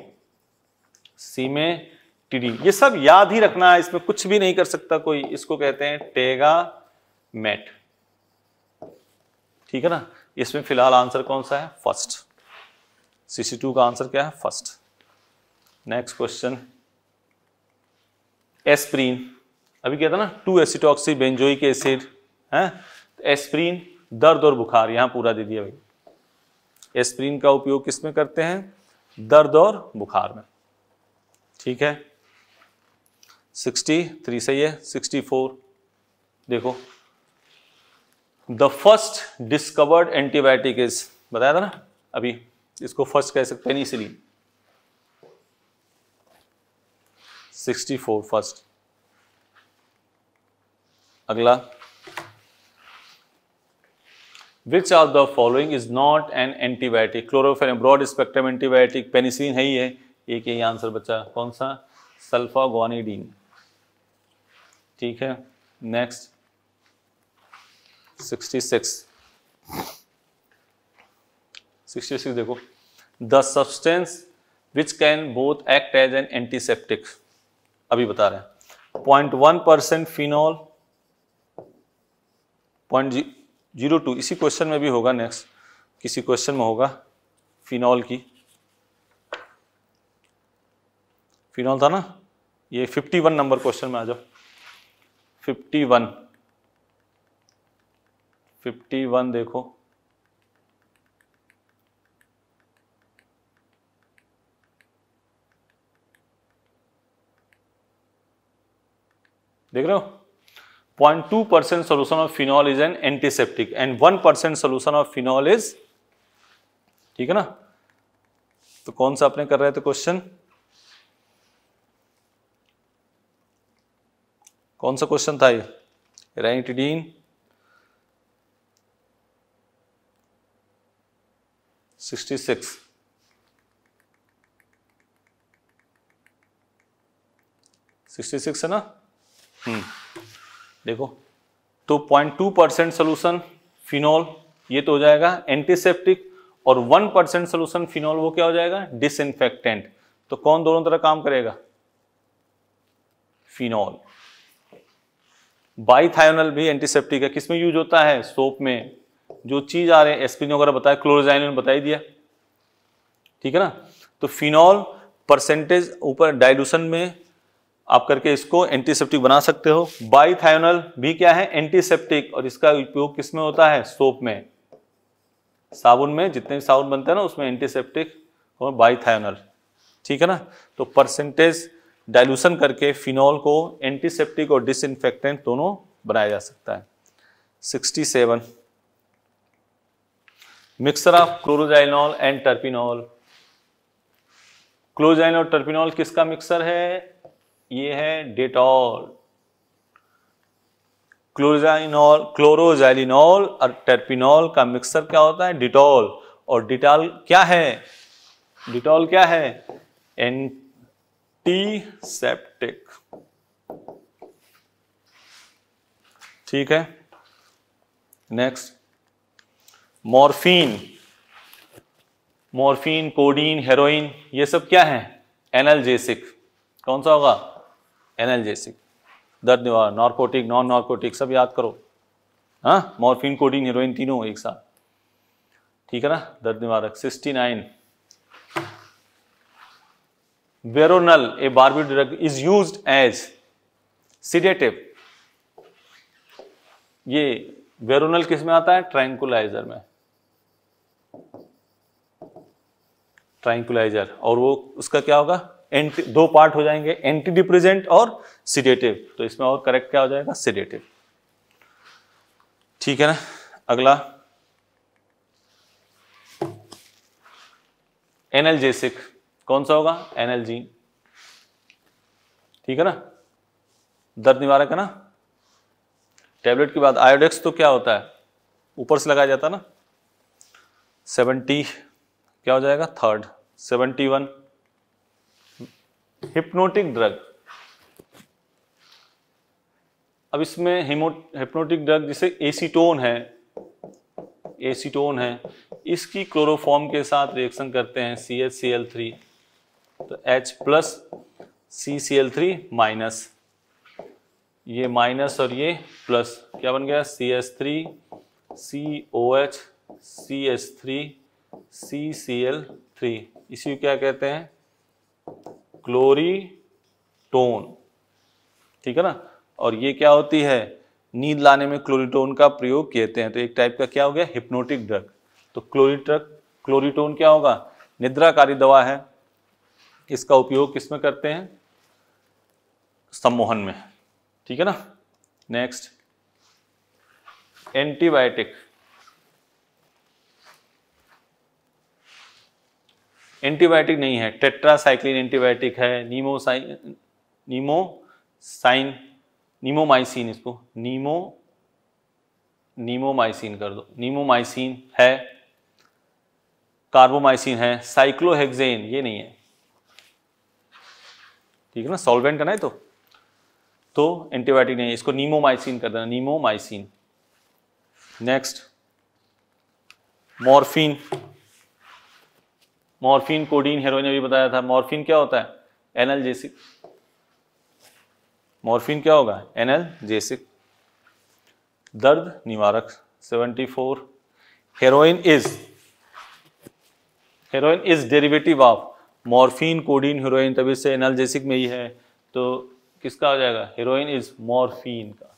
S1: सीमेटिडीन ये सब याद ही रखना है इसमें कुछ भी नहीं कर सकता कोई इसको कहते हैं टेगा मेट ठीक है ना इसमें फिलहाल आंसर कौन सा है फर्स्ट सी टू का आंसर क्या है फर्स्ट नेक्स्ट क्वेश्चन एस्प्रीन अभी क्या था ना टू एसिटॉक्सी बेंजोइक एसिड है एस्प्रीन दर्द और बुखार यहां पूरा दे दिया भाई एस्प्रीन का उपयोग किसमें करते हैं दर्द और बुखार में ठीक है सिक्सटी थ्री सही है सिक्सटी फोर देखो the first discovered antibiotic is बताया था ना अभी इसको फर्स्ट कह सकते हैं इसलिए 64 फर्स्ट अगला which of the following is not an antibiotic chlorophene broad spectrum antibiotic penicillin है ही है एक यही आंसर बच्चा कौन सा सल्फागोनिडीन ठीक है नेक्स्ट 66 देखो the substance which can both act as an antiseptic अभी बता रहे हैं point one percent phenol point zero two इसी क्वेश्चन में भी होगा नेक्स्ट किसी क्वेश्चन में होगा फिनॉल की फिनॉल था ना ये 51 नंबर क्वेश्चन में आ जाओ 51 फिफ्टी वन देखो देख रहे हो point two percent solution of phenol is an antiseptic and one percent solution of phenol is ठीक है ना तो कौन सा आपने कर रहे थे क्वेश्चन कौन सा क्वेश्चन था ये राइटिडीन सिक्सटी सिक्स है ना हम्म देखो तो 0.2 परसेंट सोल्यूशन फिनॉल ये तो हो जाएगा एंटीसेप्टिक और 1 परसेंट सोल्यूशन फिनॉल वो क्या हो जाएगा डिस तो कौन दोनों तरह काम करेगा फिनॉल बाईथायोनल भी एंटीसेप्टिक है किसमें यूज होता है सोप में जो चीज़ आ रहे हैं ने वगैरह बताया क्लोरोजाइन बता ही दिया ठीक है ना तो फिनॉल परसेंटेज ऊपर डाइल्यूशन में आप करके इसको एंटीसेप्टिक बना सकते हो बाईथायोनल भी क्या है एंटीसेप्टिक और इसका उपयोग किस में होता है सोप में साबुन में जितने भी साबुन बनते हैं ना उसमें एंटीसेप्टिक और बाईथायोनल ठीक है ना तो परसेंटेज डाइल्यूशन करके फिनॉल को एंटीसेप्टिक और डिसइनफेक्टेंट दोनों बनाया जा सकता है seven mixer of chloroxylenol and terpineol chloroxylene और टर्पिनॉल किसका मिक्सर है ये है डेटॉल क्लोरोजाइनॉल क्लोरोजाइलिनॉल और टर्पिनॉल का मिक्सर क्या होता है डिटॉल और डिटॉल क्या है डिटॉल क्या है एंटीसेप्टिक ठीक है next morphine morphine codeine heroin ये सब क्या है एनलजेसिक कौन सा होगा एनलजेसिक दर्द निवार नॉर्कोटिक नॉन नॉर्कोटिक सब याद करो हाँ मॉर्फिन कोडीन हीरोइन तीनों एक साथ ठीक है ना दर्द निवारक sixty nine veronal a barbie drug is use as sedative ये वेरोनल किस में आता है ट्रैंकुलाइजर में ट्राइंकुलाइजर और वो उसका क्या होगा एंटी दो पार्ट हो जाएंगे एंटी डिप्रेजेंट और सिडेटिव तो इसमें और करेक्ट क्या हो जाएगा सिडेटिव ठीक है ना अगला एनएलजेसिक कौन सा होगा एनएलजी ठीक है ना दर्द निवारक है ना टैबलेट के बाद आयोडेक्स तो क्या होता है ऊपर से लगाया जाता है ना सेवेंटी क्या हो जाएगा third seventy one hypnotic drug अब इसमें हिप्नोटिक ड्रग जिसे एसीटोन है एसीटोन है इसकी क्लोरोफॉर्म के साथ रिएक्शन करते हैं C H C L three तो H plus C C L three minus ये माइनस और ये प्लस क्या बन गया C S three C O H C S three C C L three इसी को क्या कहते हैं क्लोरीटोन ठीक है ना और ये क्या होती है नींद लाने में क्लोरीटोन का प्रयोग कहते हैं तो एक टाइप का क्या हो गया हिप्नोटिक ड्रग तो क्लोरीट्रक क्लोरीटोन क्या होगा निद्राकारी दवा है इसका उपयोग किसमें करते हैं सम्मोहन में ठीक है ना नेक्स्ट एंटीबायोटिक एंटीबायोटिक नहीं है टेट्रासाइक्लिन एंटीबायोटिक है नीमोसाइन नीमोसाइन नीमोमाइसिन इसको नीमो नीमोमाइसिन कर दो नीमोमाइसिन है कार्बोमाइसिन है साइक्लोहेक्जेन ये नहीं है ठीक है ना सॉल्वेंट करना है तो तो एंटीबायोटिक नहीं है इसको नीमोमाइसिन कर देना neomycin next morphine morphine codeine heroin अभी बताया था मॉर्फिन क्या होता है एनलजेसिक मॉर्फिन क्या होगा एनलजेसिक दर्द निवारक 74 heroin is heroin is derivative of morphine codeine heroin तभी से जेसिक में ही है तो किसका हो जाएगा हेरोइन इज मॉर्फिन का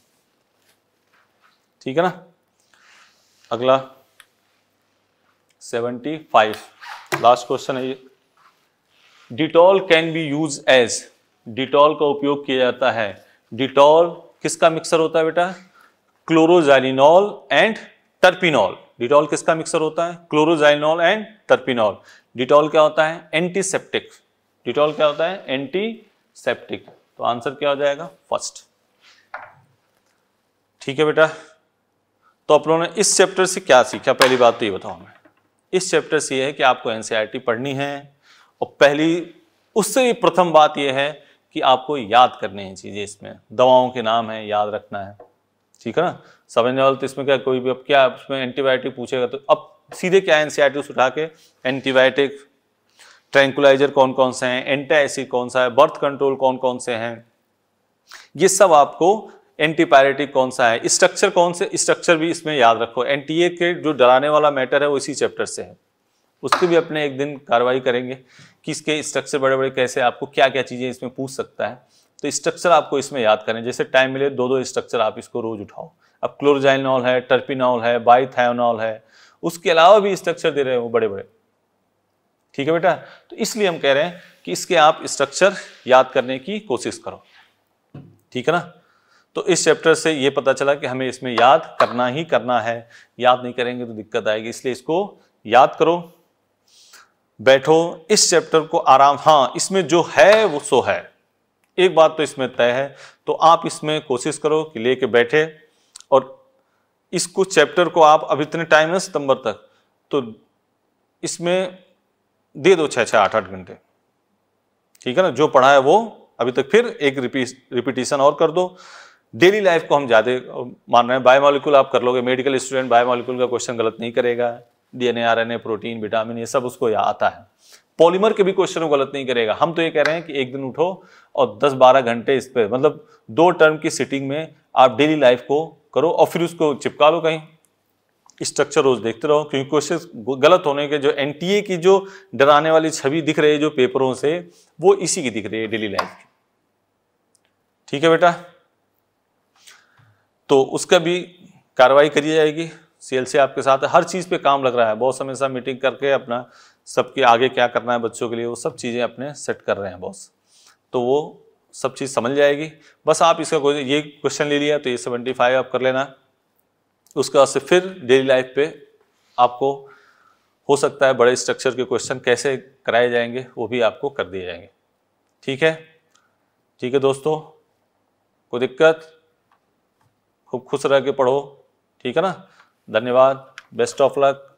S1: ठीक है ना अगला सेवेंटी फाइव लास्ट क्वेश्चन है ये Dettol can be use as Dettol का उपयोग किया जाता है डिटॉल किसका मिक्सर होता है बेटा क्लोरोजाइलिनॉल एंड टर्पिनॉल डिटॉल किसका मिक्सर होता है क्लोरोजाइलिनॉल एंड टर्पिनॉल डिटॉल क्या होता है एंटीसेप्टिक डिटॉल क्या होता है एंटीसेप्टिक तो आंसर क्या हो जाएगा फर्स्ट ठीक है बेटा तो आप लोगों ने इस चैप्टर से क्या सीखा पहली बात तो ये बताओ हमें इस चैप्टर से यह है कि आपको एन e पढ़नी है और पहली उससे भी प्रथम बात यह है कि आपको याद करनी है चीज़ें इसमें दवाओं के नाम है याद रखना है ठीक है ना समझने वाले तो इसमें क्या कोई भी अब क्या उसमें एंटीबायोटिक पूछेगा तो अब सीधे क्या है एनसीआरटी e उठा के एंटीबायोटिक ट्रैंकुलाइजर कौन कौन से हैं एंटा एसिड कौन सा है बर्थ कंट्रोल कौन कौन से हैं ये सब आपको एंटी पायरेटिक कौन सा है स्ट्रक्चर कौन से स्ट्रक्चर भी इसमें याद रखो एन के जो डराने वाला मैटर है वो इसी चैप्टर से है उसके भी अपने एक दिन कार्रवाई करेंगे कि इसके स्ट्रक्चर बड़े बड़े कैसे आपको क्या क्या चीज़ें इसमें पूछ सकता है तो स्ट्रक्चर आपको इसमें याद करें जैसे टाइम मिले दो दो स्ट्रक्चर आप इसको रोज उठाओ अब क्लोरजाइनॉल है टर्पिनॉल है बाईथायोनॉल है उसके अलावा भी स्ट्रक्चर दे रहे हो बड़े बड़े ठीक है बेटा तो इसलिए हम कह रहे हैं कि इसके आप स्ट्रक्चर याद करने की कोशिश करो ठीक है ना तो इस चैप्टर से ये पता चला कि हमें इसमें याद करना ही करना है याद नहीं करेंगे तो दिक्कत आएगी इसलिए इसको याद करो बैठो इस चैप्टर को आराम हाँ इसमें जो है वो सो है एक बात तो इसमें तय है तो आप इसमें कोशिश करो कि लेके बैठे और इसको चैप्टर को आप अब इतने टाइम है सितंबर तक तो इसमें दे दो छः छः आठ आठ घंटे ठीक है ना जो पढ़ा है वो अभी तक फिर एक रिपीट रिपीटिशन और कर दो डेली लाइफ को हम ज़्यादा मान रहे हैं बायोमोलिकुल आप कर लोगे मेडिकल स्टूडेंट बायोमोलिकुल का क्वेश्चन गलत नहीं करेगा डीएनए आरएनए प्रोटीन विटामिन ये सब उसको आता है पॉलीमर के भी क्वेश्चन गलत नहीं करेगा हम तो ये कह रहे हैं कि एक दिन उठो और दस बारह घंटे इस पर मतलब दो टर्म की सिटिंग में आप डेली लाइफ को करो और फिर उसको चिपका लो कहीं स्ट्रक्चर रोज देखते रहो क्योंकि क्वेश्चन गलत होने के जो एन की जो डराने वाली छवि दिख रही है जो पेपरों से वो इसी की दिख रही है डेली लाइफ की ठीक है बेटा तो उसका भी कार्रवाई करी जाएगी सी सी आपके साथ हर चीज़ पे काम लग रहा है बॉस हमेशा मीटिंग करके अपना सबके आगे क्या करना है बच्चों के लिए वो सब चीज़ें अपने सेट कर रहे हैं बॉस तो वो सब चीज़ समझ जाएगी बस आप इसका कोई ये क्वेश्चन ले लिया तो ये सेवेंटी फाइव आप कर लेना उसके बाद से फिर डेली लाइफ पे आपको हो सकता है बड़े स्ट्रक्चर के क्वेश्चन कैसे कराए जाएंगे वो भी आपको कर दिए जाएंगे ठीक है ठीक है दोस्तों कोई दिक्कत खूब खुश रह के पढ़ो ठीक है ना धन्यवाद बेस्ट ऑफ लक